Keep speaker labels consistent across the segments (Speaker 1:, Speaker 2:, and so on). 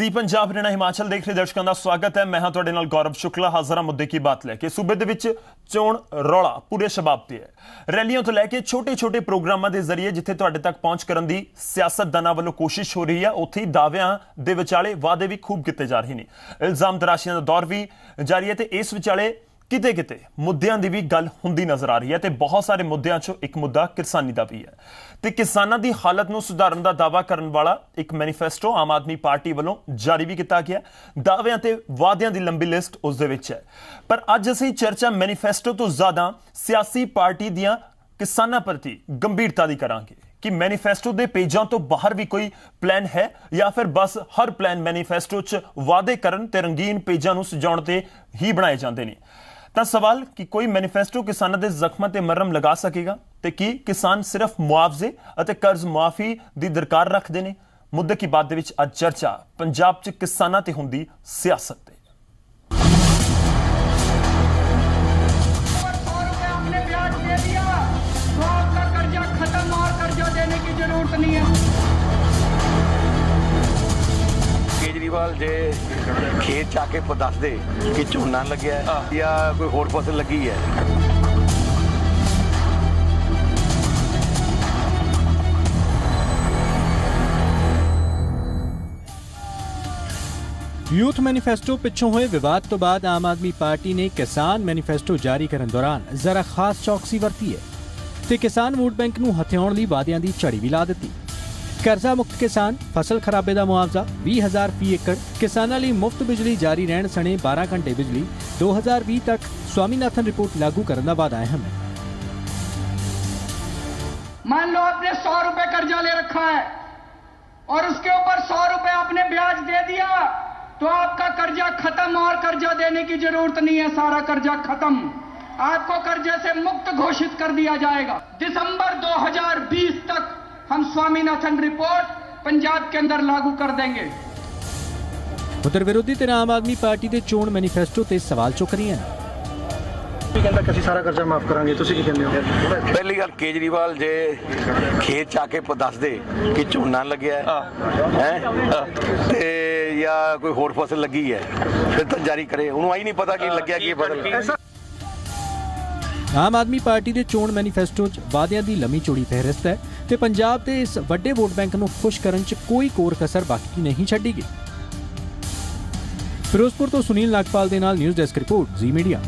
Speaker 1: ਜੀ ਪੰਜਾਬ ਰਣਾ ਹਿਮਾਚਲ ਦੇਖ ਰਹੇ ਦਰਸ਼ਕਾਂ ਦਾ ਸਵਾਗਤ ਹੈ ਮੈਂ ਹਾਂ ਤੁਹਾਡੇ ਨਾਲ ਗੌਰਵ ਸ਼ੁਕਲਾ ਹਾਜ਼ਰਾਂ ਮੁੱਦੇ ਕੀ ਬਾਤ ਲੈ ਕੇ ਸੂਬੇ ਦੇ ਵਿੱਚ ਚੋਣ ਰੌਲਾ ਪੂਰੇ ਸ਼ਬਾਬ ਤੇ ਹੈ ਰੈਲੀਆਂ ਤੋਂ ਲੈ ਕੇ ਛੋਟੇ-ਛੋਟੇ ਪ੍ਰੋਗਰਾਮਾਂ ਦੇ ਜ਼ਰੀਏ ਜਿੱਥੇ ਤੁਹਾਡੇ ਤੱਕ ਪਹੁੰਚ ਕਰਨ ਦੀ ਸਿਆਸਤਦਾਨਾਂ ਵੱਲੋਂ ਕੋਸ਼ਿਸ਼ ਹੋ ਰਹੀ ਹੈ ਉੱਥੇ ਹੀ ਦਾਅਵਿਆਂ ਦੇ ਵਿਚਾਲੇ ਵਾਅਦੇ ਵੀ ਖੂਬ ਕੀਤੇ ਜਾ ਰਹੇ ਨੇ ਇਲਜ਼ਾਮ ਦਰਾਸ਼ੀਆਂ ਦਾ ਦੌਰ ਵੀ ਜਾਰੀ ਹੈ ਤੇ ਇਸ ਵਿਚਾਲੇ ਕਿਤੇ ਕਿਤੇ ਮੁੱਦਿਆਂ ਦੀ ਵੀ ਗੱਲ ਹੁੰਦੀ ਨਜ਼ਰ ਆ ਰਹੀ ਹੈ ਤੇ ਬਹੁਤ ਸਾਰੇ ਮੁੱਦਿਆਂ 'ਚੋਂ ਇੱਕ ਮੁੱਦਾ ਕਿਸਾਨੀ ਦਾ ਵੀ ਹੈ ਤੇ ਕਿਸਾਨਾਂ ਦੀ ਹਾਲਤ ਨੂੰ ਸੁਧਾਰਨ ਦਾ ਦਾਵਾ ਕਰਨ ਵਾਲਾ ਇੱਕ ਮੈਨੀਫੈਸਟੋ ਆਮ ਆਦਮੀ ਪਾਰਟੀ ਵੱਲੋਂ ਜਾਰੀ ਵੀ ਕੀਤਾ ਗਿਆ ਦਾਅਵਿਆਂ ਤੇ ਵਾਅਦਿਆਂ ਦੀ ਲੰਬੀ ਲਿਸਟ ਉਸ ਦੇ ਵਿੱਚ ਹੈ ਪਰ ਅੱਜ ਅਸੀਂ ਚਰਚਾ ਮੈਨੀਫੈਸਟੋ ਤੋਂ ਜ਼ਿਆਦਾ ਸਿਆਸੀ ਪਾਰਟੀ ਦੀਆਂ ਕਿਸਾਨਾਂ ਪ੍ਰਤੀ ਗੰਭੀਰਤਾ ਦੀ ਕਰਾਂਗੇ ਕਿ ਮੈਨੀਫੈਸਟੋ ਦੇ ਪੇਜਾਂ ਤੋਂ ਬਾਹਰ ਵੀ ਕੋਈ ਪਲਾਨ ਹੈ ਜਾਂ ਫਿਰ ਬਸ ਹਰ ਪਲਾਨ ਮੈਨੀਫੈਸਟੋ 'ਚ ਵਾਅਦੇ ਕਰਨ ਤੇ ਰੰਗੀਨ ਪੇਜਾਂ ਨੂੰ ਸਜਾਉਣ ਤੇ ਹੀ ਬਣਾਏ ਜਾਂਦੇ ਨੇ ਤਾਂ ਸਵਾਲ ਕਿ ਕੋਈ ਮੈਨੀਫੈਸਟੋ ਕਿਸਾਨਾਂ ਦੇ ਜ਼ਖਮਾਂ ਤੇ ਮਰਮ ਲਗਾ ਸਕੇਗਾ ਤੇ ਕੀ ਕਿਸਾਨ ਸਿਰਫ ਮੁਆਵਜ਼ੇ ਅਤੇ ਕਰਜ਼ ਮਾਫੀ ਦੀ ਦਰਕਾਰ ਰੱਖਦੇ ਨੇ ਮੁੱਦੇ ਕੀ ਬਾਤ ਦੇ ਵਿੱਚ ਅੱਜ ਚਰਚਾ ਪੰਜਾਬ 'ਚ ਕਿਸਾਨਾਂ ਤੇ ਹੁੰਦੀ ਸਿਆਸਤ ਤੇ
Speaker 2: केजरीवाल ਖੇਤ ਜਾ ਕੇ ਦੱਸ ਦੇ ਕਿ ਝੋਨਾ ਲੱਗਿਆ ਜਾਂ ਕੋਈ ਹੋਰ ਫਸਲ ਲੱਗੀ ਹੈ
Speaker 3: ਯੂਥ ਮੈਨੀਫੈਸਟੋ ਪਿੱਛੋਂ ਹੋਏ ਵਿਵਾਦ ਤੋਂ ਬਾਅਦ ਆਮ ਆਦਮੀ ਪਾਰਟੀ ਨੇ ਕਿਸਾਨ ਮੈਨੀਫੈਸਟੋ ਜਾਰੀ ਕਰਨ ਦੌਰਾਨ ਜ਼ਰਾ ਖਾਸ ਚੌਕਸੀ ਵਰਤੀ ਹੈ ਤੇ ਕਿਸਾਨ ਵੋਟ ਬੈਂਕ ਨੂੰ ਹਥਿਆਉਣ ਲਈ ਵਾਅਦਿਆਂ ਦੀ ਝੜੀ ਵੀ ਲਾ ਦਿੱਤੀ ਕਰਜ਼ਾ ਮੁਕਤ ਕਿਸਾਨ ਫਸਲ ਖਰਾਬੇ ਦਾ ਮੁਆਵਜ਼ਾ 20000 ਰੁਪਏ ਏਕੜ ਕਿਸਾਨਾਂ ਲਈ ਮੁਫਤ ਬਿਜਲੀ ਜਾਰੀ ਰਹਿਣ ਸਣੇ 12 ਘੰਟੇ ਬਿਜਲੀ 2020 ਤੱਕ स्वामीनाथन रिपोर्ट लागू करने का वादा है मान लो आपने सौ रुपए कर्जा ले रखा है और उसके ऊपर सौ रुपए आपने ब्याज दे दिया तो आपका कर्जा खत्म और कर्जा देने की जरूरत नहीं है सारा कर्जा खत्म आपको कर्जे से मुक्त घोषित कर दिया जाएगा दिसंबर 2020 तक हम स्वामीनाथन रिपोर्ट पंजाब के अंदर लागू कर देंगे उधर विरोधी ते आम आदमी पार्टी के चोन मैनीफेस्टो ते सवाल चुक रही हैं
Speaker 2: ਵੀ ਕਹਿੰਦਾ ਕਿ ਅਸੀਂ ਸਾਰਾ ਕਰਜ਼ਾ ਮਾਫ ਕਰਾਂਗੇ ਤੁਸੀਂ ਕੀ ਕਹਿੰਦੇ ਹੋ ਪਹਿਲੀ ਗੱਲ ਕੇਜਰੀਵਾਲ ਜੇ ਖੇਤ ਚ ਆ ਕੇ ਦੱਸ ਦੇ ਕਿ ਝੋਨਾ ਲੱਗਿਆ ਹੈ ਤੇ ਜਾਂ ਕੋਈ ਹੋਰ ਫਸਲ ਲੱਗੀ ਹੈ ਫਿਰ ਤਾਂ ਜਾਰੀ ਕਰੇ ਉਹਨੂੰ ਆਈ ਨਹੀਂ ਪਤਾ ਕਿ ਲੱਗਿਆ ਕੀ ਫਸਲ
Speaker 3: ਆਮ ਆਦਮੀ ਪਾਰਟੀ ਦੇ ਚੋਣ ਮੈਨੀਫੈਸਟੋ 'ਚ ਵਾਅਦਿਆਂ ਦੀ ਲੰਮੀ ਚੋੜੀ ਫਹਿਰਿਸਤ ਹੈ ਤੇ ਪੰਜਾਬ ਦੇ ਇਸ ਵੱਡੇ ਵੋਟ ਬੈਂਕ ਨੂੰ ਖੁਸ਼ ਕਰਨ 'ਚ ਕੋਈ ਕੋਰ ਕਸਰ ਬਾਕੀ ਨਹੀਂ ਛੱਡੀ ਗਈ ਫਿਰੋਜ਼ਪੁਰ ਤੋਂ ਸੁਨੀਲ ਲਖਪਾਲ ਦੇ ਨਾਲ news desk report Zee media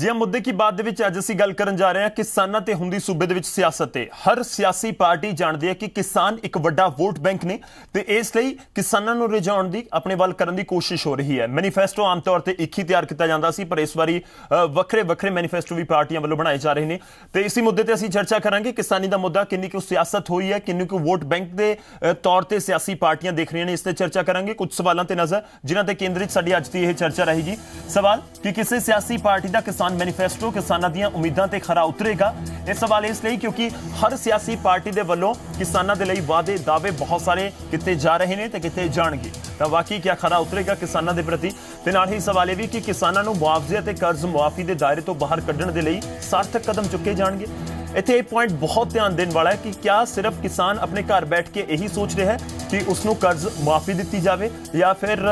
Speaker 1: ਜੀ ਆ ਮੁੱਦੇ ਕੀ ਬਾਤ ਦੇ ਵਿੱਚ ਅੱਜ ਅਸੀਂ ਗੱਲ ਕਰਨ ਜਾ ਰਹੇ ਹਾਂ ਕਿਸਾਨਾਂ ਤੇ ਹੁੰਦੀ ਸੂਬੇ ਦੇ ਵਿੱਚ ਸਿਆਸਤ ਤੇ ਹਰ ਸਿਆਸੀ ਪਾਰਟੀ ਜਾਣਦੀ ਹੈ ਕਿ ਕਿਸਾਨ ਇੱਕ ਵੱਡਾ ਵੋਟ ਬੈਂਕ ਨੇ ਤੇ ਇਸ ਲਈ ਕਿਸਾਨਾਂ ਨੂੰ ਰਿਝਾਉਣ ਦੀ ਆਪਣੇ ਵੱਲ ਕਰਨ ਦੀ ਕੋਸ਼ਿਸ਼ ਹੋ ਰਹੀ ਹੈ ਮੈਨੀਫੈਸਟੋ ਆਮ ਤੌਰ ਤੇ ਇੱਕ ਹੀ ਤਿਆਰ ਕੀਤਾ ਜਾਂਦਾ ਸੀ ਪਰ ਇਸ ਵਾਰੀ ਵੱਖਰੇ ਵੱਖਰੇ ਮੈਨੀਫੈਸਟੋ ਵੀ ਪਾਰਟੀਆਂ ਵੱਲੋਂ ਬਣਾਏ ਜਾ ਰਹੇ ਨੇ ਤੇ ਇਸੇ ਮੁੱਦੇ ਤੇ ਅਸੀਂ ਚਰਚਾ ਕਰਾਂਗੇ ਕਿਸਾਨੀ ਦਾ ਮੁੱਦਾ ਕਿੰਨੀ ਕੁ ਸਿਆਸਤ ਹੋਈ ਹੈ ਕਿੰਨੀ ਕੁ ਵੋਟ ਬੈਂਕ ਦੇ ਤੌਰ ਤੇ ਸਿਆਸੀ ਪਾਰਟੀਆਂ ਦੇਖ ਰਹੀਆਂ ਨੇ ਇਸ ਤੇ ਚਰਚਾ ਕਰਾਂਗੇ ਕੁਝ ਸਵਾਲਾਂ ਤੇ ਨਜ਼ਰ ਜਿਨ੍ਹਾਂ ਤੇ ਕੇਂਦਰਿਤ ਸਾਡੀ ਅੱਜ ਦੀ ਇਹ ਚਰਚਾ ਰਹੇਗੀ ਸਵਾਲ ਕਿ ਕਿਸੇ ਸਿਆਸੀ ਪਾਰਟੀ ਦਾ ਕਿਸਾਨ ਕਿਸਾਨ ਮੈਨੀਫੈਸਟੋ ਕਿਸਾਨਾਂ ਦੀਆਂ ਉਮੀਦਾਂ ਤੇ ਖਰਾ ਉਤਰੇਗਾ ਇਹ ਸਵਾਲ ਇਸ ਲਈ ਕਿਉਂਕਿ ਹਰ ਸਿਆਸੀ ਪਾਰਟੀ ਦੇ ਵੱਲੋਂ ਕਿਸਾਨਾਂ ਦੇ ਲਈ ਵਾਅਦੇ ਦਾਅਵੇ ਬਹੁਤ ਸਾਰੇ ਕਿਤੇ ਜਾ ਰਹੇ ਨੇ ਤੇ ਕਿਤੇ ਜਾਣਗੇ ਤਾਂ ਵਾਕੀ ਕੀ ਖਰਾ ਉਤਰੇਗਾ ਕਿਸਾਨਾਂ ਦੇ ਪ੍ਰਤੀ ਤੇ ਨਾਲ ਹੀ ਸਵਾਲ ਇਹ ਵੀ ਕਿ ਕਿਸਾਨਾਂ ਨੂੰ ਮੁਆਵਜ਼ੇ ਅਤੇ ਕਰਜ਼ ਮੁਆਫੀ ਦੇ ਦਾਇਰੇ ਤੋਂ ਬਾਹਰ ਕੱਢਣ ਦੇ ਲਈ ਸਾਰਥਕ ਕਦਮ ਚੁੱਕੇ ਜਾਣਗੇ ਇੱਥੇ ਇਹ ਪੁਆਇੰਟ ਬਹੁਤ ਧਿਆਨ ਦੇਣ ਵਾਲਾ ਹੈ ਕਿ ਕਿਆ ਸਿਰਫ ਕਿਸਾਨ ਆਪਣੇ ਘਰ ਬੈਠ ਕੇ ਇਹੀ ਸੋਚ ਰਿਹਾ ਹੈ ਕਿ ਉਸ ਨੂੰ ਕਰਜ਼ ਮਾਫੀ ਦਿੱਤੀ ਜਾਵੇ ਜਾਂ ਫਿਰ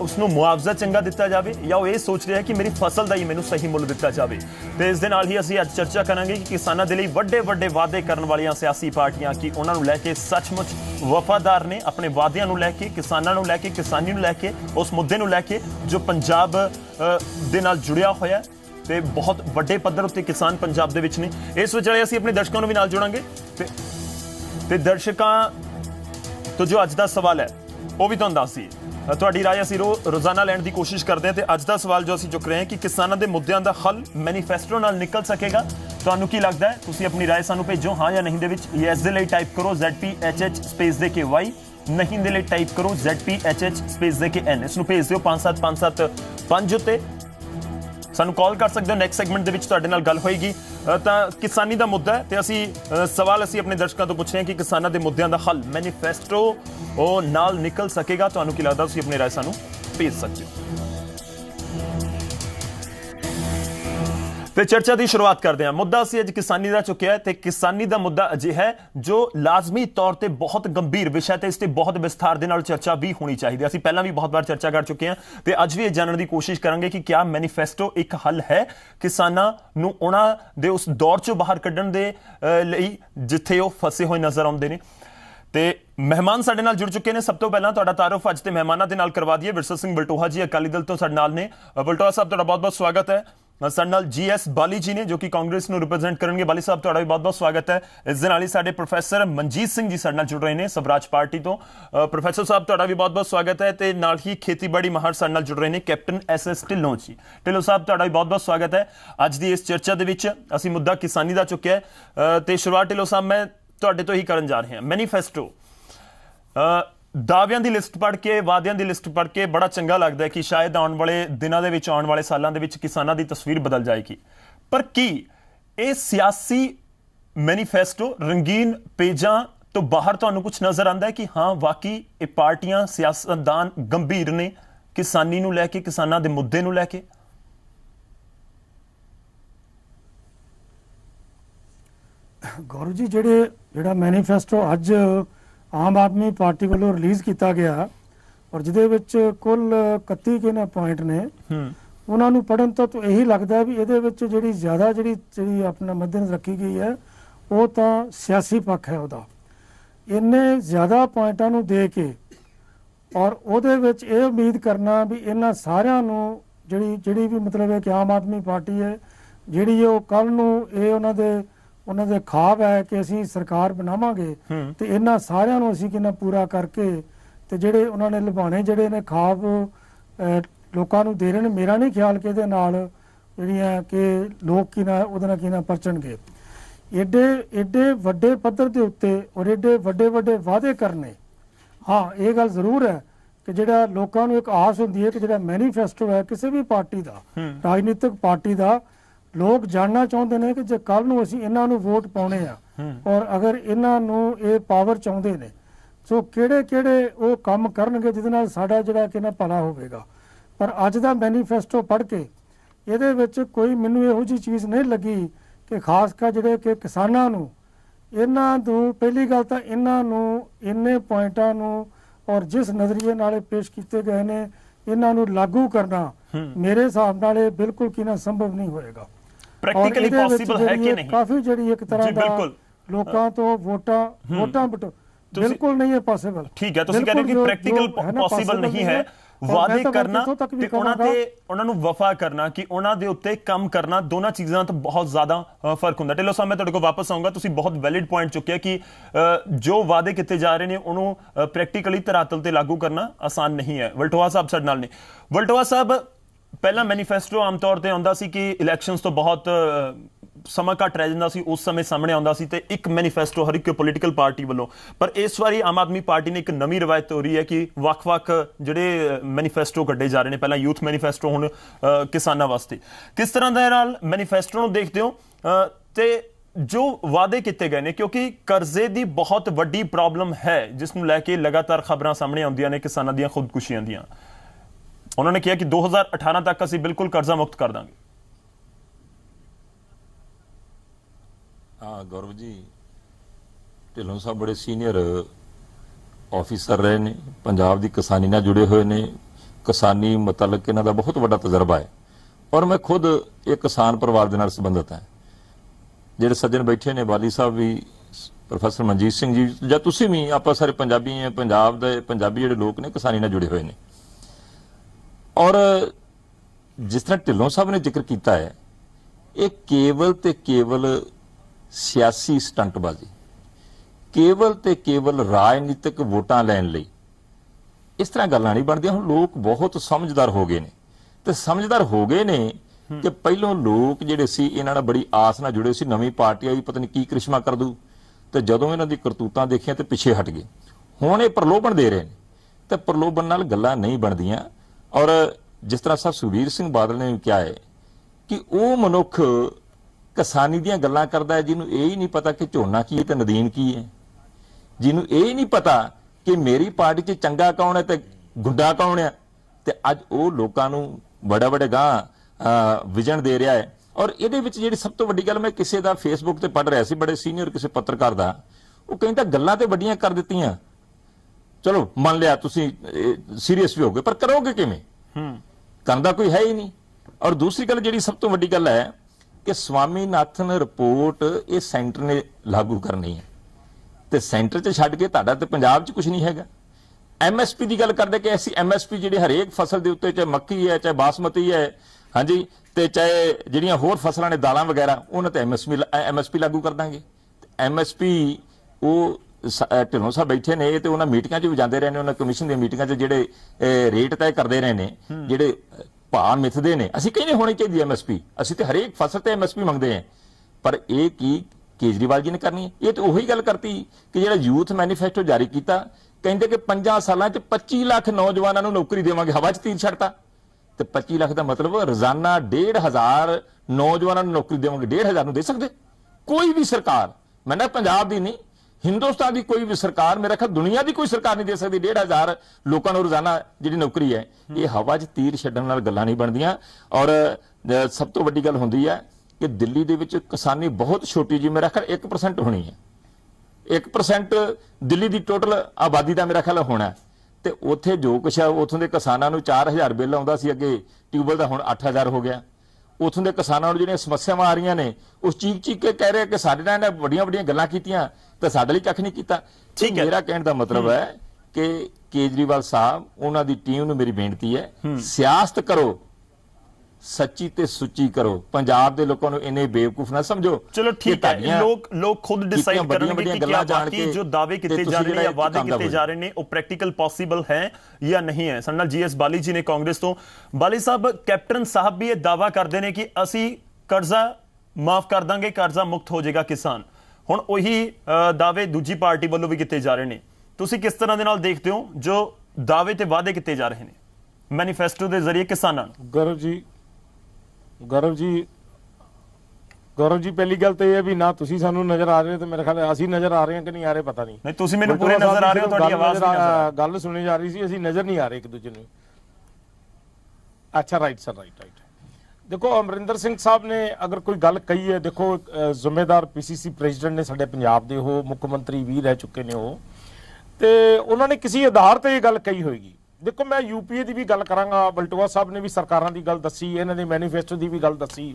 Speaker 1: ਉਸ ਨੂੰ ਮੁਆਵਜ਼ਾ ਚੰਗਾ ਦਿੱਤਾ ਜਾਵੇ ਜਾਂ ਉਹ ਇਹ ਸੋਚ ਰਿਹਾ ਕਿ ਮੇਰੀ ਫਸਲ ਦਾ ਹੀ ਮੈਨੂੰ ਸਹੀ ਮੁੱਲ ਦਿੱਤਾ ਜਾਵੇ ਤੇ ਇਸ ਦੇ ਨਾਲ ਹੀ ਅਸੀਂ ਅੱਜ ਚਰਚਾ ਕਰਾਂਗੇ ਕਿ ਕਿਸਾਨਾਂ ਦੇ ਲਈ ਵੱਡੇ ਵੱਡੇ ਵਾਅਦੇ ਕਰਨ ਵਾਲੀਆਂ ਸਿਆਸੀ ਪਾਰਟੀਆਂ ਕਿ ਉਹਨਾਂ ਨੂੰ ਲੈ ਕੇ ਸੱਚਮੁੱਚ ਵਫਾਦਾਰ ਨੇ ਆਪਣੇ ਵਾਅਦਿਆਂ ਨੂੰ ਲੈ ਕੇ ਕਿਸਾਨਾਂ ਨੂੰ ਲੈ ਕੇ ਕਿਸਾਨੀ ਨੂੰ ਲੈ ਕੇ ਉਸ ਮੁੱਦੇ ਨੂੰ ਲੈ ਕੇ ਜੋ ਪੰਜਾਬ ਦੇ ਨਾਲ ਜੁੜਿਆ ਹੋਇਆ ਤੇ ਬਹੁਤ ਵੱਡੇ ਪੱਧਰ ਉੱਤੇ ਕਿਸਾਨ ਪੰਜਾਬ ਦੇ ਵਿੱਚ ਨੇ ਇਸ ਵਿਚਾਲੇ ਅਸੀਂ ਆਪਣੇ ਦਰਸ਼ਕਾਂ ਨੂੰ ਵੀ ਨਾਲ ਜੋੜਾਂਗੇ ਤੇ ਤੇ ਦਰਸ਼ਕਾਂ ਤੋਂ ਜੋ ਅੱਜ ਦਾ ਸਵਾਲ ਹੈ ਉਹ ਵੀ ਤੁਹਾਨੂੰ ਦੱਸ ਤੁਹਾਡੀ ਰਾਏ ਅਸੀਂ ਰੋਜ਼ਾਨਾ ਲੈਣ ਦੀ ਕੋਸ਼ਿਸ਼ ਕਰਦੇ ਹਾਂ ਤੇ ਅੱਜ ਦਾ ਸਵਾਲ ਜੋ ਅਸੀਂ ਚੁੱਕ ਰਹੇ ਹਾਂ ਕਿ ਕਿਸਾਨਾਂ ਦੇ ਮੁੱਦਿਆਂ ਦਾ ਹੱਲ ਮੈਨੀਫੈਸਟੋ ਨਾਲ ਨਿਕਲ ਸਕੇਗਾ ਤੁਹਾਨੂੰ ਕੀ ਲੱਗਦਾ ਹੈ ਤੁਸੀਂ ਆਪਣੀ ਰਾਏ ਸਾਨੂੰ ਭੇਜੋ ਹਾਂ ਜਾਂ ਨਹੀਂ ਦੇ ਵਿੱਚ ਯੈਸ ਦੇ ਲਈ ਟਾਈਪ ਕਰੋ ZPHH ਸਪੇਸ ਦੇ ਕੇ Y ਨਹੀਂ ਦੇ ਲਈ ਟਾਈਪ ਕਰੋ ZPHH ਸਪੇਸ ਦੇ ਕੇ N ਇਸ ਨੂੰ ਭੇਜ ਦਿਓ 57575 5 ਉੱਤੇ ਸਾਨੂੰ ਕਾਲ ਕਰ ਸਕਦੇ ਹੋ ਨੈਕਸਟ ਸੈਗਮੈਂਟ ਦੇ ਵਿੱਚ ਤੁਹਾਡੇ ਨਾਲ ਗੱਲ ਹੋਏਗੀ ਤਾਂ ਕਿਸਾਨੀ ਦਾ ਮੁੱਦਾ ਹੈ ਤੇ ਅਸੀਂ ਸਵਾਲ ਅਸੀਂ ਆਪਣੇ ਦਰਸ਼ਕਾਂ ਤੋਂ ਪੁੱਛ ਰਹੇ ਹਾਂ ਕਿ ਕਿਸਾਨਾਂ ਦੇ ਮੁੱਦਿਆਂ ਦਾ ਹੱਲ ਮੈਨੀਫੈਸਟੋ ਉਹ ਨਾਲ ਨਿਕਲ ਸਕੇਗਾ ਤੁਹਾਨੂੰ ਕੀ ਲੱਗਦਾ ਤੁਸੀਂ ਆਪਣੇ ਰਾਏ ਸਾਨੂੰ ਭੇਜ ਸਕਦੇ ਹੋ ਤੇ ਚਰਚਾ ਦੀ ਸ਼ੁਰੂਆਤ ਕਰਦੇ ਹਾਂ ਮੁੱਦਾ ਅਸੀਂ ਅੱਜ ਕਿਸਾਨੀ ਦਾ ਚੁੱਕਿਆ ਤੇ ਕਿਸਾਨੀ ਦਾ ਮੁੱਦਾ ਅਜੇ ਹੈ ਜੋ ਲਾਜ਼ਮੀ ਤੌਰ ਤੇ ਬਹੁਤ ਗੰਭੀਰ ਵਿਸ਼ਾ ਤੇ ਇਸ ਤੇ ਬਹੁਤ ਵਿਸਥਾਰ ਦੇ ਨਾਲ ਚਰਚਾ ਵੀ ਹੋਣੀ ਚਾਹੀਦੀ ਅਸੀਂ ਪਹਿਲਾਂ ਵੀ ਬਹੁਤ ਵਾਰ ਚਰਚਾ ਕਰ ਚੁੱਕੇ ਹਾਂ ਤੇ ਅੱਜ ਵੀ ਇਹ ਜਾਣਨ ਦੀ ਕੋਸ਼ਿਸ਼ ਕਰਾਂਗੇ ਕਿ ਕਿਆ ਮੈਨੀਫੈਸਟੋ ਇੱਕ ਹੱਲ ਹੈ ਕਿਸਾਨਾਂ ਨੂੰ ਉਹਨਾਂ ਦੇ ਉਸ ਦੌਰ ਚੋਂ ਬਾਹਰ ਕੱਢਣ ਦੇ ਲਈ ਜਿੱਥੇ ਉਹ ਫਸੇ ਹੋਏ ਨਜ਼ਰ ਆਉਂਦੇ ਨੇ ਤੇ ਮਹਿਮਾਨ ਸਾਡੇ ਨਾਲ ਜੁੜ ਚੁੱਕੇ ਨੇ ਸਭ ਤੋਂ ਪਹਿਲਾਂ ਤੁਹਾਡਾ ਤਾਰਫ ਅੱਜ ਤੇ ਮਹਿਮਾਨਾਂ ਦੇ ਨਾਲ ਕਰਵਾ ਦਈਏ ਵਿਰਸਾ ਸਿੰਘ ਬਲਟੋਹਾ ਜੀ ਅਕਾਲੀ ਦਲ ਤੋਂ ਸਾਡੇ ਨਾਲ ਨੇ ਬਲਟੋਹਾ ਸਾਹਿਬ ਤੁਹਾਡਾ ਬਹੁਤ-ਬਹੁਤ ਸਵਾਗਤ ਹੈ ਨਾਲ ਸਾਡੇ ਨਾਲ ਜੀਐਸ ਬਾਲੀ ਜੀ ਨੇ ਜੋ ਕਿ ਕਾਂਗਰਸ ਨੂੰ ਰਿਪਰੈਜ਼ੈਂਟ ਕਰਨਗੇ ਬਾਲੀ ਸਾਹਿਬ ਤੁਹਾਡਾ ਵੀ ਬਹੁਤ-ਬਹੁਤ ਸਵਾਗਤ ਹੈ ਇਸ ਦੇ ਨਾਲ ਹੀ ਸਾਡੇ ਪ੍ਰੋਫੈਸਰ ਮਨਜੀਤ ਸਿੰਘ ਜੀ ਸਾਡੇ ਨਾਲ ਜੁੜ ਰਹੇ ਨੇ ਸਵਰਾਜ ਪਾਰਟੀ ਤੋਂ ਪ੍ਰੋਫੈਸਰ ਸਾਹਿਬ ਤੁਹਾਡਾ ਵੀ ਬਹੁਤ-ਬਹੁਤ ਸਵਾਗਤ ਹੈ ਤੇ ਨਾਲ ਹੀ ਖੇਤੀਬਾੜੀ ਮਹਾਰ ਸਾਡੇ ਨਾਲ ਜੁੜ ਰਹੇ ਨੇ ਕੈਪਟਨ ਐਸਐਸ ਢਿੱਲੋਂ ਜੀ ਢਿੱਲੋਂ ਸਾਹਿਬ ਤੁਹਾਡਾ ਵੀ ਬਹੁਤ-ਬਹੁਤ ਸਵਾਗਤ ਹੈ ਅੱਜ ਦੀ ਇਸ ਚਰਚਾ ਦੇ ਵਿੱਚ ਅਸੀਂ ਮੁੱਦਾ ਕਿਸਾਨੀ ਦਾ ਚੁੱਕਿਆ ਤੇ ਸ਼ੁਰੂਆਤ ਢਿੱਲੋਂ ਸਾਹਿਬ ਮੈਂ ਤੁਹਾਡੇ ਤੋਂ ਹੀ ਕਰਨ ਜਾ ਰਹੇ ਹਾਂ ਮੈਨੀਫੈਸਟੋ ਦਾਅਵਿਆਂ ਦੀ ਲਿਸਟ ਪੜ੍ਹ ਕੇ ਵਾਅਦਿਆਂ ਦੀ ਲਿਸਟ ਪੜ੍ਹ ਕੇ ਬੜਾ ਚੰਗਾ ਲੱਗਦਾ ਹੈ ਕਿ ਸ਼ਾਇਦ ਆਉਣ ਵਾਲੇ ਦਿਨਾਂ ਦੇ ਵਿੱਚ ਆਉਣ ਵਾਲੇ ਸਾਲਾਂ ਦੇ ਵਿੱਚ ਕਿਸਾਨਾਂ ਦੀ ਤਸਵੀਰ ਬਦਲ ਜਾਏਗੀ ਪਰ ਕੀ ਇਹ ਸਿਆਸੀ ਮੈਨੀਫੈਸਟੋ ਰੰਗੀਨ ਪੇਜਾਂ ਤੋਂ ਬਾਹਰ ਤੁਹਾਨੂੰ ਕੁਝ ਨਜ਼ਰ ਆਉਂਦਾ ਹੈ ਕਿ ਹਾਂ ਵਾਕੀ ਇਹ ਪਾਰਟੀਆਂ ਸਿਆਸਤਦਾਨ ਗੰਭੀਰ ਨੇ ਕਿਸਾਨੀ ਨੂੰ ਲੈ ਕੇ ਕਿਸਾਨਾਂ ਦੇ ਮੁੱਦੇ ਨੂੰ ਲੈ ਕੇ
Speaker 3: ਗੌਰਵ ਜੀ ਜਿਹੜੇ ਜਿਹੜਾ ਮੈਨੀਫੈਸਟੋ ਅੱਜ ਆਮ ਆਦਮੀ ਪਾਰਟੀ ਵੱਲੋਂ ਰਿਲੀਜ਼ ਕੀਤਾ ਗਿਆ ਔਰ ਜਿਹਦੇ ਵਿੱਚ ਕੁੱਲ 31 ਕਿਨੇ ਪੁਆਇੰਟ ਨੇ ਹੂੰ ਉਹਨਾਂ ਨੂੰ ਪੜਨ ਤੋਂ ਤਾਂ ਇਹੀ ਲੱਗਦਾ ਵੀ ਇਹਦੇ ਵਿੱਚ ਜਿਹੜੀ ਜ਼ਿਆਦਾ ਜਿਹੜੀ ਜਿਹੜੀ ਆਪਣਾ ਮੱਦੇਨਜ਼ਰ ਰੱਖੀ ਗਈ ਹੈ ਉਹ ਤਾਂ ਸਿਆਸੀ ਪੱਖ ਹੈ ਉਹਦਾ ਇੰਨੇ ਜ਼ਿਆਦਾ ਪੁਆਇੰਟਾਂ ਨੂੰ ਦੇ ਕੇ ਔਰ ਉਹਦੇ ਵਿੱਚ ਇਹ ਉਮੀਦ ਕਰਨਾ ਵੀ ਇਹਨਾਂ ਸਾਰਿਆਂ ਨੂੰ ਜਿਹੜੀ ਜਿਹੜੀ ਵੀ ਮਤਲਬ ਹੈ ਕਿ ਆਮ ਆਦਮੀ ਪਾਰਟੀ ਹੈ ਜਿਹੜੀ ਉਹ ਕੱਲ ਨੂੰ ਇਹ ਉਹਨਾਂ ਦੇ ਉਹਨਾਂ ਦੇ ਖਾਬ ਹੈ ਕਿ ਅਸੀਂ ਸਰਕਾਰ ਬਣਾਵਾਂਗੇ ਤੇ ਇਹਨਾਂ ਸਾਰਿਆਂ ਨੂੰ ਅਸੀਂ ਕਿੰਨਾ ਪੂਰਾ ਕਰਕੇ ਤੇ ਜਿਹੜੇ ਉਹਨਾਂ ਨੇ ਲੁਭਾਣੇ ਜਿਹੜੇ ਨੇ ਖਾਬ ਲੋਕਾਂ ਨੂੰ ਦੇ ਰਹੇ ਨੇ ਮੇਰਾ ਨਹੀਂ ਖਿਆਲ ਕਿ ਇਹਦੇ ਨਾਲ ਜਿਹੜੀਆਂ ਕਿ ਲੋਕ ਕਿਨਾ ਉਹਦੇ ਨਾਲ ਕਿਨਾ ਪਰਚਣਗੇ ਏਡੇ ਏਡੇ ਵੱਡੇ ਪੱਧਰ ਦੇ ਉੱਤੇ ਔਰ ਏਡੇ ਵੱਡੇ ਵੱਡੇ ਵਾਅਦੇ ਕਰਨੇ ਹਾਂ ਇਹ ਗੱਲ ਜ਼ਰੂਰ ਹੈ ਕਿ ਜਿਹੜਾ ਲੋਕਾਂ ਨੂੰ ਇੱਕ ਆਸ ਹੁੰਦੀ ਹੈ ਕਿ ਜਿਹੜਾ ਮੈਨੀਫੈਸਟੋ ਹੈ ਕਿਸੇ ਵੀ ਪਾਰਟੀ ਦਾ ਰਾਜਨੀਤਿਕ ਪਾਰਟੀ ਦਾ ਲੋਕ ਜਾਣਨਾ ਚਾਹੁੰਦੇ ਨੇ ਕਿ ਜੇ ਕੱਲ ਨੂੰ ਅਸੀਂ ਇਹਨਾਂ ਨੂੰ ਵੋਟ ਪਾਉਣੇ ਆ ਔਰ ਅਗਰ ਇਹਨਾਂ ਨੂੰ ਇਹ ਪਾਵਰ ਚਾਹੁੰਦੇ ਨੇ ਸੋ ਕਿਹੜੇ ਕਿਹੜੇ ਉਹ ਕੰਮ ਕਰਨਗੇ ਜਿਹਦੇ ਨਾਲ ਸਾਡਾ ਜਿਹੜਾ ਕਿ ਨਾ ਭਲਾ ਹੋਵੇਗਾ ਪਰ ਅੱਜ ਦਾ ਮੈਨੀਫੈਸਟੋ ਪੜ੍ਹ ਕੇ ਇਹਦੇ ਵਿੱਚ ਕੋਈ ਮੈਨੂੰ ਇਹੋ ਜੀ ਚੀਜ਼ ਨਹੀਂ ਲੱਗੀ ਕਿ ਖਾਸ ਕਰ ਜਿਹੜੇ ਕਿ ਕਿਸਾਨਾਂ ਨੂੰ ਇਹਨਾਂ ਨੂੰ ਪਹਿਲੀ ਗੱਲ ਤਾਂ ਇਹਨਾਂ ਨੂੰ ਇੰਨੇ ਪੁਆਇੰਟਾਂ ਨੂੰ ਔਰ ਜਿਸ ਨਜ਼ਰੀਏ ਨਾਲ ਪੇਸ਼ ਕੀਤੇ ਗਏ ਨੇ ਇਹਨਾਂ ਨੂੰ ਲਾਗੂ ਕਰਨਾ ਮੇਰੇ ਹਿਸਾਬ ਨਾਲ ਇਹ ਬਿਲਕੁਲ ਕਿਨਾ ਸੰਭਵ ਨਹੀਂ ਹੋਏਗਾ ਪ੍ਰੈਕਟੀਕਲੀ ਪੋਸੀਬਲ ਹੈ ਕਿ ਨਹੀਂ ਕਾਫੀ ਜਿਹੜੀ ਇੱਕ ਤਰ੍ਹਾਂ ਦਾ ਲੋਕਾਂ ਤੋਂ ਵੋਟਾਂ ਵੋਟਾਂ ਬਟੋ ਬਿਲਕੁਲ ਨਹੀਂ ਹੈ ਪੋਸੀਬਲ ਠੀਕ ਹੈ ਤੁਸੀਂ ਕਹਿੰਦੇ ਕਿ ਪ੍ਰੈਕਟੀਕਲ ਪੋਸੀਬਲ ਨਹੀਂ ਹੈ ਵਾਅਦੇ ਕਰਨਾ ਤੇ ਉਹਨਾਂ ਤੇ
Speaker 1: ਉਹਨਾਂ ਨੂੰ ਵਫਾ ਕਰਨਾ ਕਿ ਉਹਨਾਂ ਦੇ ਉੱਤੇ ਕੰਮ ਕਰਨਾ ਦੋਨਾਂ ਚੀਜ਼ਾਂ ਤੋਂ ਬਹੁਤ ਜ਼ਿਆਦਾ ਫਰਕ ਹੁੰਦਾ ਟੇਲੋ ਸਾਹਿਬ ਮੈਂ ਤੁਹਾਡੇ ਕੋਲ ਵਾਪਸ ਆਉਂਗਾ ਤੁਸੀਂ ਬਹੁਤ ਵੈਲਿਡ ਪੁਆਇੰਟ ਚੁੱਕਿਆ ਕਿ ਜੋ ਵਾਅਦੇ ਕੀਤੇ ਜਾ ਰਹੇ ਨੇ ਉਹਨੂੰ ਪ੍ਰੈਕਟੀਕਲੀ ਤਰਾਤਲ ਤੇ ਲਾਗੂ ਕਰਨਾ ਆਸਾਨ ਨਹੀਂ ਹੈ ਵਲਟਵਾ ਸਾਹਿਬ ਸਾਡੇ ਨਾਲ ਨੇ ਵਲਟਵਾ ਸਾਹਿਬ ਪਹਿਲਾਂ ਮੈਨੀਫੈਸਟੋ ਆਮ ਤੌਰ ਤੇ ਹੁੰਦਾ ਸੀ ਕਿ ਇਲੈਕਸ਼ਨਸ ਤੋਂ ਬਹੁਤ ਸਮਾਂ ਘਟ ਰਹਿ ਜਾਂਦਾ ਸੀ ਉਸ ਸਮੇਂ ਸਾਹਮਣੇ ਆਉਂਦਾ ਸੀ ਤੇ ਇੱਕ ਮੈਨੀਫੈਸਟੋ ਹਰ ਇੱਕ ਪੋਲੀਟੀਕਲ ਪਾਰਟੀ ਵੱਲੋਂ ਪਰ ਇਸ ਵਾਰੀ ਆਮ ਆਦਮੀ ਪਾਰਟੀ ਨੇ ਇੱਕ ਨਵੀਂ ਰਵਾਇਤ ਹੋ ਰਹੀ ਹੈ ਕਿ ਵੱਖ-ਵੱਖ ਜਿਹੜੇ ਮੈਨੀਫੈਸਟੋ ਕੱਢੇ ਜਾ ਰਹੇ ਨੇ ਪਹਿਲਾਂ ਯੂਥ ਮੈਨੀਫੈਸਟੋ ਹੁਣ ਕਿਸਾਨਾਂ ਵਾਸਤੇ ਕਿਸ ਤਰ੍ਹਾਂ ਦਾ ਨਾਲ ਮੈਨੀਫੈਸਟੋ ਨੂੰ ਦੇਖਦੇ ਹੋ ਤੇ ਜੋ ਵਾਅਦੇ ਕੀਤੇ ਗਏ ਨੇ ਕਿਉਂਕਿ ਕਰਜ਼ੇ ਦੀ ਬਹੁਤ ਵੱਡੀ ਪ੍ਰੋਬਲਮ ਹੈ ਜਿਸ ਨੂੰ ਲੈ ਕੇ ਲਗਾਤਾਰ ਖਬਰਾਂ ਸਾਹਮਣੇ ਆਉਂਦੀਆਂ ਨੇ ਕਿਸਾਨਾਂ ਦੀਆਂ ਖੁਦਕੁਸ਼ੀਆਂ ਦੀਆਂ ਉਹਨਾਂ ਨੇ ਕਿਹਾ ਕਿ 2018 ਤੱਕ ਅਸੀਂ ਬਿਲਕੁਲ ਕਰਜ਼ਾ ਮੁਕਤ ਕਰ ਦਾਂਗੇ
Speaker 4: ਆ ਗੌਰਵ ਜੀ ਢਿਲੋਂ ਸਾਹਿਬ ਬੜੇ ਸੀਨੀਅਰ ਆਫੀਸਰ ਰਹੇ ਨੇ ਪੰਜਾਬ ਦੀ ਕਿਸਾਨੀ ਨਾਲ ਜੁੜੇ ਹੋਏ ਨੇ ਕਿਸਾਨੀ ਮਤਲਬ ਇਹਨਾਂ ਦਾ ਬਹੁਤ ਵੱਡਾ ਤਜਰਬਾ ਹੈ ਔਰ ਮੈਂ ਖੁਦ ਇੱਕ ਕਿਸਾਨ ਪਰਿਵਾਰ ਦੇ ਨਾਲ ਸੰਬੰਧਤ ਹਾਂ ਜਿਹੜੇ ਸੱਜਣ ਬੈਠੇ ਨੇ ਬਾਲੀ ਸਾਹਿਬ ਵੀ ਪ੍ਰੋਫੈਸਰ ਮਨਜੀਤ ਸਿੰਘ ਜੀ ਜਾਂ ਤੁਸੀਂ ਵੀ ਆਪਾਂ ਸਾਰੇ ਪੰਜਾਬੀ ਆ ਪੰਜਾਬ ਦੇ ਪੰਜਾਬੀ ਜਿਹੜੇ ਲੋਕ ਨੇ ਕਿਸਾਨੀ ਨਾਲ ਜੁੜੇ ਹੋਏ ਨੇ ਔਰ ਜਿਸ ਤਰ੍ਹਾਂ ਢਿੱਲੋਂ ਸਾਹਿਬ ਨੇ ਜ਼ਿਕਰ ਕੀਤਾ ਹੈ ਇਹ ਕੇਵਲ ਤੇ ਕੇਵਲ ਸਿਆਸੀ ਸਟੰਟਬਾਜ਼ੀ ਕੇਵਲ ਤੇ ਕੇਵਲ ਰਾਜਨੀਤਿਕ ਵੋਟਾਂ ਲੈਣ ਲਈ ਇਸ ਤਰ੍ਹਾਂ ਗੱਲਾਂ ਨਹੀਂ ਬਣਦੀਆਂ ਹੁਣ ਲੋਕ ਬਹੁਤ ਸਮਝਦਾਰ ਹੋ ਗਏ ਨੇ ਤੇ ਸਮਝਦਾਰ ਹੋ ਗਏ ਨੇ ਕਿ ਪਹਿਲੋਂ ਲੋਕ ਜਿਹੜੇ ਸੀ ਇਹਨਾਂ ਨਾਲ ਬੜੀ ਆਸ ਨਾਲ ਜੁੜੇ ਸੀ ਨਵੀਂ ਪਾਰਟੀ ਆਈ ਪਤਾ ਨਹੀਂ ਕੀ ਕ੍ਰਿਸ਼ਮਾ ਕਰ ਦੂ ਤੇ ਜਦੋਂ ਇਹਨਾਂ ਦੀ ਕਰਤੂਤਾਂ ਦੇਖੀਆਂ ਤੇ ਪਿੱਛੇ ਹਟ ਗਏ ਹੁਣ ਇਹ ਪ੍ਰਲੋਭਨ ਦੇ ਰਹੇ ਨੇ ਤੇ ਪ੍ਰਲੋਭਨ ਨਾਲ ਗੱਲਾਂ ਨਹੀਂ ਬਣਦੀਆਂ ਔਰ ਜਿਸ ਤਰ੍ਹਾਂ ਸਾਹਿਬ ਸੁਬੀਰ ਸਿੰਘ ਬਾਦਲ ਨੇ ਵੀ ਕਿਹਾ ਹੈ ਕਿ ਉਹ ਮਨੁੱਖ ਕਿਸਾਨੀ ਦੀਆਂ ਗੱਲਾਂ ਕਰਦਾ ਹੈ ਜਿਹਨੂੰ ਇਹ ਹੀ ਨਹੀਂ ਪਤਾ ਕਿ ਝੋਨਾ ਕੀ ਹੈ ਤੇ ਨਦੀਨ ਕੀ ਹੈ ਜਿਹਨੂੰ ਇਹ ਹੀ ਨਹੀਂ ਪਤਾ ਕਿ ਮੇਰੀ ਪਾਰਟੀ 'ਚ ਚੰਗਾ ਕੌਣ ਹੈ ਤੇ ਗੁੰਡਾ ਕੌਣ ਹੈ ਤੇ ਅੱਜ ਉਹ ਲੋਕਾਂ ਨੂੰ ਬੜਾ ਵੱਡਾ ਗਾਂ ਵਿਜਣ ਦੇ ਰਿਹਾ ਹੈ ਔਰ ਇਹਦੇ ਵਿੱਚ ਜਿਹੜੀ ਸਭ ਤੋਂ ਵੱਡੀ ਗੱਲ ਮੈਂ ਕਿਸੇ ਦਾ ਫੇਸਬੁੱਕ ਤੇ ਪੜ ਰਿਹਾ ਸੀ ਬੜੇ ਸੀਨੀਅਰ ਕਿਸੇ ਪੱਤਰਕਾਰ ਦਾ ਉਹ ਕਹਿੰਦਾ ਗੱਲਾਂ ਤੇ ਵੱਡੀਆਂ ਕਰ ਦਿੱਤੀਆਂ ਚਲੋ ਮੰਨ ਲਿਆ ਤੁਸੀਂ ਸੀਰੀਅਸ ਵੀ ਹੋਗੇ ਪਰ ਕਰੋਗੇ ਕਿਵੇਂ ਹੂੰ ਕਰਨ ਦਾ ਕੋਈ ਹੈ ਹੀ ਨਹੀਂ ਔਰ ਦੂਸਰੀ ਗੱਲ ਜਿਹੜੀ ਸਭ ਤੋਂ ਵੱਡੀ ਗੱਲ ਹੈ ਕਿ ਨਾਥਨ ਰਿਪੋਰਟ ਇਹ ਸੈਂਟਰ ਨੇ ਲਾਗੂ ਕਰਨੀ ਹੈ ਤੇ ਸੈਂਟਰ 'ਚ ਛੱਡ ਕੇ ਤੁਹਾਡਾ ਤੇ ਪੰਜਾਬ 'ਚ ਕੁਝ ਨਹੀਂ ਹੈਗਾ ਐਮਐਸਪੀ ਦੀ ਗੱਲ ਕਰਦੇ ਕਿ ਅਸੀਂ ਐਮਐਸਪੀ ਜਿਹੜੇ ਹਰੇਕ ਫਸਲ ਦੇ ਉੱਤੇ ਚਾਹੇ ਮੱਕੀ ਹੈ ਚਾਹੇ ਬਾਸਮਤੀ ਹੈ ਹਾਂਜੀ ਤੇ ਚਾਹੇ ਜਿਹੜੀਆਂ ਹੋਰ ਫਸਲਾਂ ਨੇ ਦਾਲਾਂ ਵਗੈਰਾ ਉਹਨਾਂ ਤੇ ਐਮਐਸਪੀ ਐਮਐਸਪੀ ਲਾਗੂ ਕਰ ਦਾਂਗੇ ਐਮਐਸਪੀ ਉਹ ਢਿਲੋਂ ਸਾਹਿਬ ਬੈਠੇ ਨੇ ਤੇ ਉਹਨਾਂ ਮੀਟਿੰਗਾਂ 'ਚ ਵੀ ਜਾਂਦੇ ਰਹੇ ਨੇ ਉਹਨਾਂ ਕਮਿਸ਼ਨ ਦੀਆਂ ਮੀਟਿੰਗਾਂ 'ਚ ਜਿਹੜੇ ਰੇਟ ਤੈਅ ਕਰਦੇ ਰਹੇ ਨੇ ਜਿਹੜੇ ਭਾਅ ਮਿੱਥਦੇ ਨੇ ਅਸੀਂ ਕਹਿੰਦੇ ਹੋਣੇ ਚਾਹੀਦੀ ਐਮਐਸਪੀ ਅਸੀਂ ਤੇ ਹਰੇਕ ਫਸਲ ਤੇ ਐਮਐਸਪੀ ਮੰਗਦੇ ਆਂ ਪਰ ਇਹ ਕੀ ਕੇਜਰੀਵਾਲ ਜੀ ਨੇ ਕਰਨੀ ਇਹ ਤੇ ਉਹੀ ਗੱਲ ਕਰਤੀ ਕਿ ਜਿਹੜਾ ਯੂਥ ਮੈਨੀਫੈਸਟੋ ਜਾਰੀ ਕੀਤਾ ਕਹਿੰਦੇ ਕਿ 5 ਸਾਲਾਂ 'ਚ 25 ਲੱਖ ਨੌਜਵਾਨਾਂ ਨੂੰ ਨੌਕਰੀ ਦੇਵਾਂਗੇ ਹਵਾ 'ਚ ਤੀਰ ਛੱਡਤਾ ਤੇ 25 ਲੱਖ ਦਾ ਮਤਲਬ ਰੋਜ਼ਾਨਾ ਹਜ਼ਾਰ ਨੌਜਵਾਨਾਂ ਨੂੰ ਨੌਕਰੀ ਦੇਵਾਂਗੇ ਹਜ਼ਾਰ ਨੂੰ ਦੇ ਸਕਦੇ ਕੋਈ ਵੀ ਸਰਕਾਰ ਮੈਂ ਨਾ ਪੰਜਾਬ ਦੀ ਨਹੀਂ ਹਿੰਦੁਸਤਾਨ ਦੀ ਕੋਈ ਵੀ ਸਰਕਾਰ ਮੇਰੇ ਖਿਆਲ ਦੁਨੀਆ ਦੀ ਕੋਈ ਸਰਕਾਰ ਨਹੀਂ ਦੇ ਸਕਦੀ 1500 ਲੋਕਾਂ ਨੂੰ ਰੋਜ਼ਾਨਾ ਜਿਹੜੀ ਨੌਕਰੀ ਹੈ ਇਹ ਹਵਾ 'ਚ ਤੀਰ ਛੱਡਣ ਨਾਲ ਗੱਲਾਂ ਨਹੀਂ ਬਣਦੀਆਂ ਔਰ ਸਭ ਤੋਂ ਵੱਡੀ ਗੱਲ ਹੁੰਦੀ ਹੈ ਕਿ ਦਿੱਲੀ ਦੇ ਵਿੱਚ ਕਿਸਾਨੀ ਬਹੁਤ ਛੋਟੀ ਜੀ ਮੇਰਾ ਖਿਆਲ 1% ਹੋਣੀ ਹੈ 1% ਦਿੱਲੀ ਦੀ ਟੋਟਲ ਆਬਾਦੀ ਦਾ ਮੇਰਾ ਖਿਆਲ ਹੋਣਾ ਤੇ ਉੱਥੇ ਜੋ ਕੁਛ ਹੈ ਉਥੋਂ ਦੇ ਕਿਸਾਨਾਂ ਨੂੰ 4000 ਬਿੱਲ ਆਉਂਦਾ ਸੀ ਅੱਗੇ ਟਿਊਬਲ ਦਾ ਹੁਣ 8000 ਹੋ ਗਿਆ ਉਥੋਂ ਦੇ ਕਿਸਾਨਾਂ ਨੂੰ ਜਿਹੜੀਆਂ ਸਮੱਸਿਆਵਾਂ ਆ ਰਹੀਆਂ ਨੇ ਉਸ ਚੀਕ ਚੀਕ ਕੇ ਕਹਿ ਰਹੇ ਕਿ ਸਾਡੇ ਨਾਲ ਇਹ ਵੱਡੀਆਂ ਵੱਡੀਆਂ ਗੱਲਾਂ ਕੀਤੀਆਂ ਤਾਂ ਸਾਡੇ ਲਈ ਕੱਖ ਨਹੀਂ ਕੀਤਾ ਠੀਕ ਹੈ ਮੇਰਾ ਕਹਿਣ ਦਾ ਮਤਲਬ ਹੈ ਕਿ ਕੇਜਰੀਵਾਲ ਸਾਹਿਬ ਉਹਨਾਂ ਦੀ ਟੀਮ ਨੂੰ ਮੇਰੀ ਬੇਨਤੀ ਹੈ ਸਿਆਸਤ ਕਰੋ ਸੱਚੀ ਤੇ ਸੁੱਚੀ ਕਰੋ ਪੰਜਾਬ ਦੇ ਲੋਕਾਂ ਨੂੰ ਇਹਨੇ ਬੇਵਕੂਫ ਨਾ ਸਮਝੋ ਚਲੋ ਠੀਕ ਹੈ ਲੋਕ
Speaker 1: ਲੋਕ ਖੁਦ ਡਿਸਾਈਡ ਕਰਨਗੇ ਕਿ ਕੀ ਬਾਕੀ ਜੋ ਦਾਅਵੇ ਕੀਤੇ ਜਾ ਰਹੇ ਨੇ ਜਾਂ ਵਾਅਦੇ ਕੀਤੇ ਜਾ ਰਹੇ ਨੇ ਉਹ ਪ੍ਰੈਕਟੀਕਲ ਪੋਸੀਬਲ ਹੈ ਜਾਂ ਨਹੀਂ ਹੈ ਸਾਡੇ ਨਾਲ ਜੀਐਸ ਬਾਲੀ ਜੀ ਨੇ ਕਾਂਗਰਸ ਤੋਂ ਬਾਲੀ ਸਾਹਿਬ ਕੈਪਟਨ ਸਾਹਿਬ ਵੀ ਇਹ ਦਾਵਾ ਕਰਦੇ ਨੇ ਕਿ ਅਸੀਂ ਕਰਜ਼ਾ ਮਾਫ ਕਰ ਦਾਂਗੇ ਕਰਜ਼ਾ ਮੁਕਤ ਹੋ ਜਾਏਗਾ ਕਿਸਾਨ ਹੁਣ ਉਹੀ ਦਾਅਵੇ ਦੂਜੀ ਪਾਰਟੀ ਵੱਲੋਂ ਵੀ ਕੀਤੇ ਜਾ ਰਹੇ ਨੇ ਤੁਸੀਂ ਕਿਸ ਤਰ੍ਹਾਂ ਦੇ ਨਾਲ ਦੇਖਦੇ ਹੋ ਜੋ ਦਾਅਵੇ ਤੇ ਵਾਅਦੇ ਕੀਤੇ ਜਾ ਰਹੇ ਨੇ ਮੈਨੀਫੈਸਟੋ ਦੇ ਜ਼ਰੀਏ ਕਿਸਾਨਾਂ ਨੂੰ ਗਰਵ ਜੀ ਗੌਰਵ ਜੀ ਗੌਰਵ ਜੀ ਪਹਿਲੀ ਗੱਲ ਤੇ ਇਹ ਹੈ ਵੀ ਨਾ
Speaker 2: ਤੁਸੀਂ ਸਾਨੂੰ ਨਜ਼ਰ ਆ ਰਹੇ ਤੇ ਮੇਰੇ ਖਿਆਲ ਅਸੀਂ ਨਜ਼ਰ ਆ ਰਹੇ ਹਾਂ ਕਿ ਨਹੀਂ ਆ ਰਹੇ ਪਤਾ ਨਹੀਂ ਨਹੀਂ ਤੁਸੀਂ ਮੈਨੂੰ ਪੂਰੇ ਨਜ਼ਰ ਆ ਰਹੇ ਹੋ ਤੁਹਾਡੀ ਆਵਾਜ਼ ਨਹੀਂ ਗੱਲ ਸੁਣੀ ਜਾ ਰਹੀ ਸੀ ਅਸੀਂ ਨਜ਼ਰ ਨਹੀਂ ਆ ਰਹੇ ਇੱਕ ਦੂਜੇ ਨੂੰ ਅੱਛਾ ਰਾਈਟ ਸਰ ਰਾਈਟ ਰਾਈਟ ਦੇਖੋ ਅਮਰਿੰਦਰ ਸਿੰਘ ਸਾਹਿਬ ਨੇ ਅਗਰ ਕੋਈ ਗੱਲ ਕਹੀ ਹੈ ਦੇਖੋ ਜ਼ਿੰਮੇਦਾਰ ਪੀਸੀਸੀ ਪ੍ਰੈਜ਼ੀਡੈਂਟ ਨੇ ਸਾਡੇ ਪੰਜਾਬ ਦੇ ਉਹ ਮੁੱਖ ਮੰਤਰੀ ਵੀ ਰਹਿ ਚੁੱਕੇ ਨੇ ਉਹ ਤੇ ਉਹਨਾਂ ਨੇ ਕਿਸੇ ਆਧਾਰ ਤੇ ਇਹ ਗੱਲ ਕਹੀ ਹੋਏਗੀ ਦੇਖੋ ਮੈਂ ਯੂਪੀਏ ਦੀ ਵੀ ਗੱਲ ਕਰਾਂਗਾ ਬਲਟੋਆ ਸਾਹਿਬ ਨੇ ਵੀ ਸਰਕਾਰਾਂ ਦੀ ਗੱਲ ਦੱਸੀ ਇਹਨਾਂ ਦੇ ਮੈਨੀਫੈਸਟੋ ਦੀ ਵੀ ਗੱਲ ਦੱਸੀ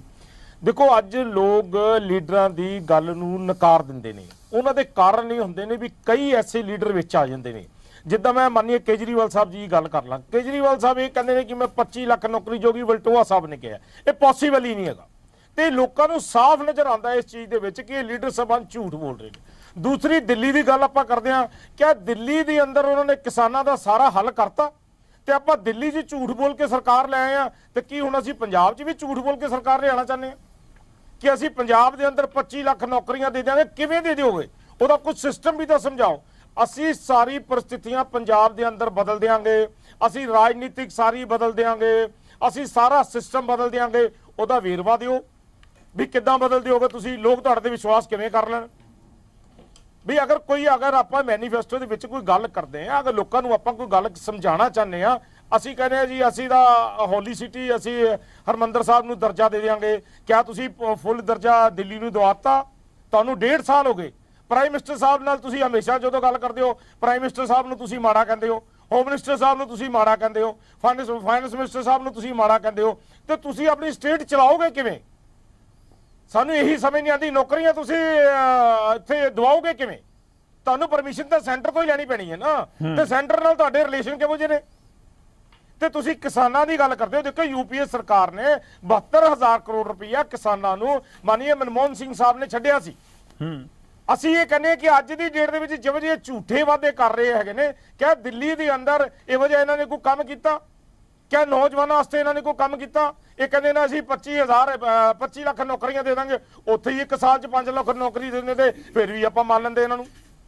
Speaker 2: ਦੇਖੋ ਅੱਜ ਲੋਕ ਲੀਡਰਾਂ ਦੀ ਗੱਲ ਨੂੰ ਨਕਾਰ ਦਿੰਦੇ ਨੇ ਉਹਨਾਂ ਦੇ ਕਾਰਨ ਨਹੀਂ ਹੁੰਦੇ ਨੇ ਵੀ ਕਈ ਐਸੇ ਲੀਡਰ ਵਿੱਚ ਆ ਜਾਂਦੇ ਨੇ ਜਿੱਦਾਂ ਮੈਂ ਮੰਨੀਏ ਕੇਜਰੀਵਾਲ ਸਾਹਿਬ ਜੀ ਗੱਲ ਕਰ ਲਾਂ ਕੇਜਰੀਵਾਲ ਸਾਹਿਬ ਇਹ ਕਹਿੰਦੇ ਨੇ ਕਿ ਮੈਂ 25 ਲੱਖ ਨੌਕਰੀ ਜੋਗੀ ਬਲਟੋਆ ਸਾਹਿਬ ਨੇ ਕਿਹਾ ਇਹ ਪੋਸੀਬਲ ਹੀ ਨਹੀਂ ਹੈਗਾ ਤੇ ਲੋਕਾਂ ਨੂੰ ਸਾਫ਼ ਨਜ਼ਰ ਆਉਂਦਾ ਇਸ ਚੀਜ਼ ਦੇ ਵਿੱਚ ਕਿ ਇਹ ਲੀਡਰ ਸਭਾਂ ਝੂਠ ਬੋਲ ਰਹੇ ਨੇ ਦੂਸਰੀ ਦਿੱਲੀ ਦੀ ਗੱਲ ਆਪਾਂ ਕਰਦੇ ਆ ਕਿ ਦਿੱਲੀ ਦੇ ਅੰਦਰ ਉਹਨਾਂ ਨੇ ਕਿਸਾਨਾਂ ਦਾ ਸਾਰਾ ਹੱਲ ਕਰਤਾ ਤੇ ਆਪਾਂ ਦਿੱਲੀ 'ਚ ਝੂਠ ਬੋਲ ਕੇ ਸਰਕਾਰ ਲੈ ਆਏ ਆ ਤੇ ਕੀ ਹੁਣ ਅਸੀਂ ਪੰਜਾਬ 'ਚ ਵੀ ਝੂਠ ਬੋਲ ਕੇ ਸਰਕਾਰ ਲਿਆਣਾ ਚਾਹੁੰਦੇ ਆ ਕਿ ਅਸੀਂ ਪੰਜਾਬ ਦੇ ਅੰਦਰ 25 ਲੱਖ ਨੌਕਰੀਆਂ ਦੇ ਦਿਆਂਗੇ ਕਿਵੇਂ ਦੇ ਦਿਓਗੇ ਉਹਦਾ ਕੋਈ ਸਿਸਟਮ ਵੀ ਤਾਂ ਸਮਝਾਓ ਅਸੀਂ ਸਾਰੀ ਪ੍ਰਸਥਿਤੀਆਂ ਪੰਜਾਬ ਦੇ ਅੰਦਰ ਬਦਲ ਦੇਾਂਗੇ ਅਸੀਂ ਰਾਜਨੀਤਿਕ ਸਾਰੀ ਬਦਲ ਦੇਾਂਗੇ ਅਸੀਂ ਸਾਰਾ ਸਿਸਟਮ ਬਦਲ ਦੇਾਂਗੇ ਉਹਦਾ ਵੇਰਵਾ ਦਿਓ ਵੀ ਕਿੱਦਾਂ ਬਦਲ ਦਿਓਗੇ ਤੁਸੀਂ ਲੋਕ ਤੁਹਾਡੇ ਤੇ ਵਿਸ਼ਵਾਸ ਕਿਵੇਂ ਕਰ ਲੈਣ ਵੀ ਅਗਰ ਕੋਈ ਅਗਰ ਆਪਾਂ ਮੈਨੀਫੈਸਟੋ ਦੇ ਵਿੱਚ ਕੋਈ ਗੱਲ ਕਰਦੇ ਆ ਅਗਰ ਲੋਕਾਂ ਨੂੰ ਆਪਾਂ ਕੋਈ ਗੱਲ ਸਮਝਾਉਣਾ ਚਾਹੁੰਦੇ ਆ ਅਸੀਂ ਕਹਿੰਦੇ ਆ ਜੀ ਅਸੀਂ ਦਾ ਹੋਲੀ ਸਿਟੀ ਅਸੀਂ ਹਰਮੰਦਰ ਸਾਹਿਬ ਨੂੰ ਦਰਜਾ ਦੇ ਦੇਵਾਂਗੇ ਕਿਆ ਤੁਸੀਂ ਫੁੱਲ ਦਰਜਾ ਦਿੱਲੀ ਨੂੰ ਦਵਾਤਾ ਤੁਹਾਨੂੰ 1.5 ਸਾਲ ਹੋ ਗਏ ਪ੍ਰਾਈਮ ਮਿਨਿਸਟਰ ਸਾਹਿਬ ਨਾਲ ਤੁਸੀਂ ਹਮੇਸ਼ਾ ਜਦੋਂ ਗੱਲ ਕਰਦੇ ਹੋ ਪ੍ਰਾਈਮ ਮਿਨਿਸਟਰ ਸਾਹਿਬ ਨੂੰ ਤੁਸੀਂ ਮਾੜਾ ਕਹਿੰਦੇ ਹੋ ਹੋਮ ਮਿਨਿਸਟਰ ਸਾਹਿਬ ਨੂੰ ਤੁਸੀਂ ਮਾੜਾ ਕਹਿੰਦੇ ਹੋ ਫਾਈਨੈਂਸ ਫਾਈਨੈਂਸ ਮਿਨਿਸਟਰ ਸਾਹਿਬ ਨੂੰ ਤੁਸੀਂ ਮਾੜਾ ਕਹਿੰਦੇ ਹੋ ਤੇ ਤੁਸੀਂ ਆਪਣੀ ਸਟੇਟ ਚਲਾਓਗੇ ਕਿਵੇਂ ਸਾਨੂੰ ਇਹੀ ਸਮਝ ਨਹੀਂ ਆਉਂਦੀ ਨੌਕਰੀਆਂ ਤੁਸੀਂ ਇੱਥੇ ਦਵਾਓਗੇ ਕਿਵੇਂ ਤੁਹਾਨੂੰ ਪਰਮਿਸ਼ਨ ਤਾਂ ਸੈਂਟਰ ਤੋਂ ਹੀ ਲੈਣੀ ਪੈਣੀ ਹੈ ਨਾ ਤੇ ਸੈਂਟਰ ਨਾਲ ਤੁਹਾਡੇ ਰਿਲੇਸ਼ਨ ਕਿਹੋ ਜਿਹੇ ਨੇ ਤੇ ਤੁਸੀਂ ਕਿਸਾਨਾਂ ਦੀ ਗੱਲ ਕਰਦੇ ਹੋ ਦੇਖੋ ਯੂਪੀਏ ਸਰਕਾਰ ਨੇ 72000 ਕਰੋੜ ਰੁਪਇਆ ਕਿਸਾਨਾਂ ਨੂੰ ਮਾਨਨੀय ਮਨਮੋਹਨ ਸਿੰਘ ਸਾਹਿਬ ਨੇ ਛੱਡਿਆ ਸੀ ਅਸੀਂ ਇਹ ਕਹਿੰਦੇ ਕਿ ਅੱਜ ਦੀ ਡੇਟ ਦੇ ਵਿੱਚ ਜਿਵੇਂ ਜਿਹੇ ਝੂਠੇ ਵਾਅਦੇ ਕਰ ਰਹੇ ਹੈਗੇ ਨੇ ਕਿ ਦਿੱਲੀ ਦੇ ਅੰਦਰ ਇਹੋ ਜਿਹਾ ਇਹਨਾਂ ਨੇ ਕੋਈ ਕੰਮ ਕੀਤਾ ਕਿ ਨੌਜਵਾਨਾਂ ਵਾਸਤੇ ਇਹਨਾਂ ਨੇ ਕੋਈ ਕੰਮ ਕੀਤਾ ਇਹ ਕਹਿੰਦੇ ਨਾ ਅਸੀਂ 25000 25 ਲੱਖ ਨੌਕਰੀਆਂ ਦੇ ਦਾਂਗੇ ਉੱਥੇ ਹੀ ਇੱਕ ਸਾਲ 'ਚ 5 ਲੱਖ ਨੌਕਰੀ ਦੇ ਦਿੰਦੇ ਤੇ ਫਿਰ ਵੀ ਆਪਾਂ ਮੰਨ ਲੈਂਦੇ ਇਹਨਾਂ ਨੂੰ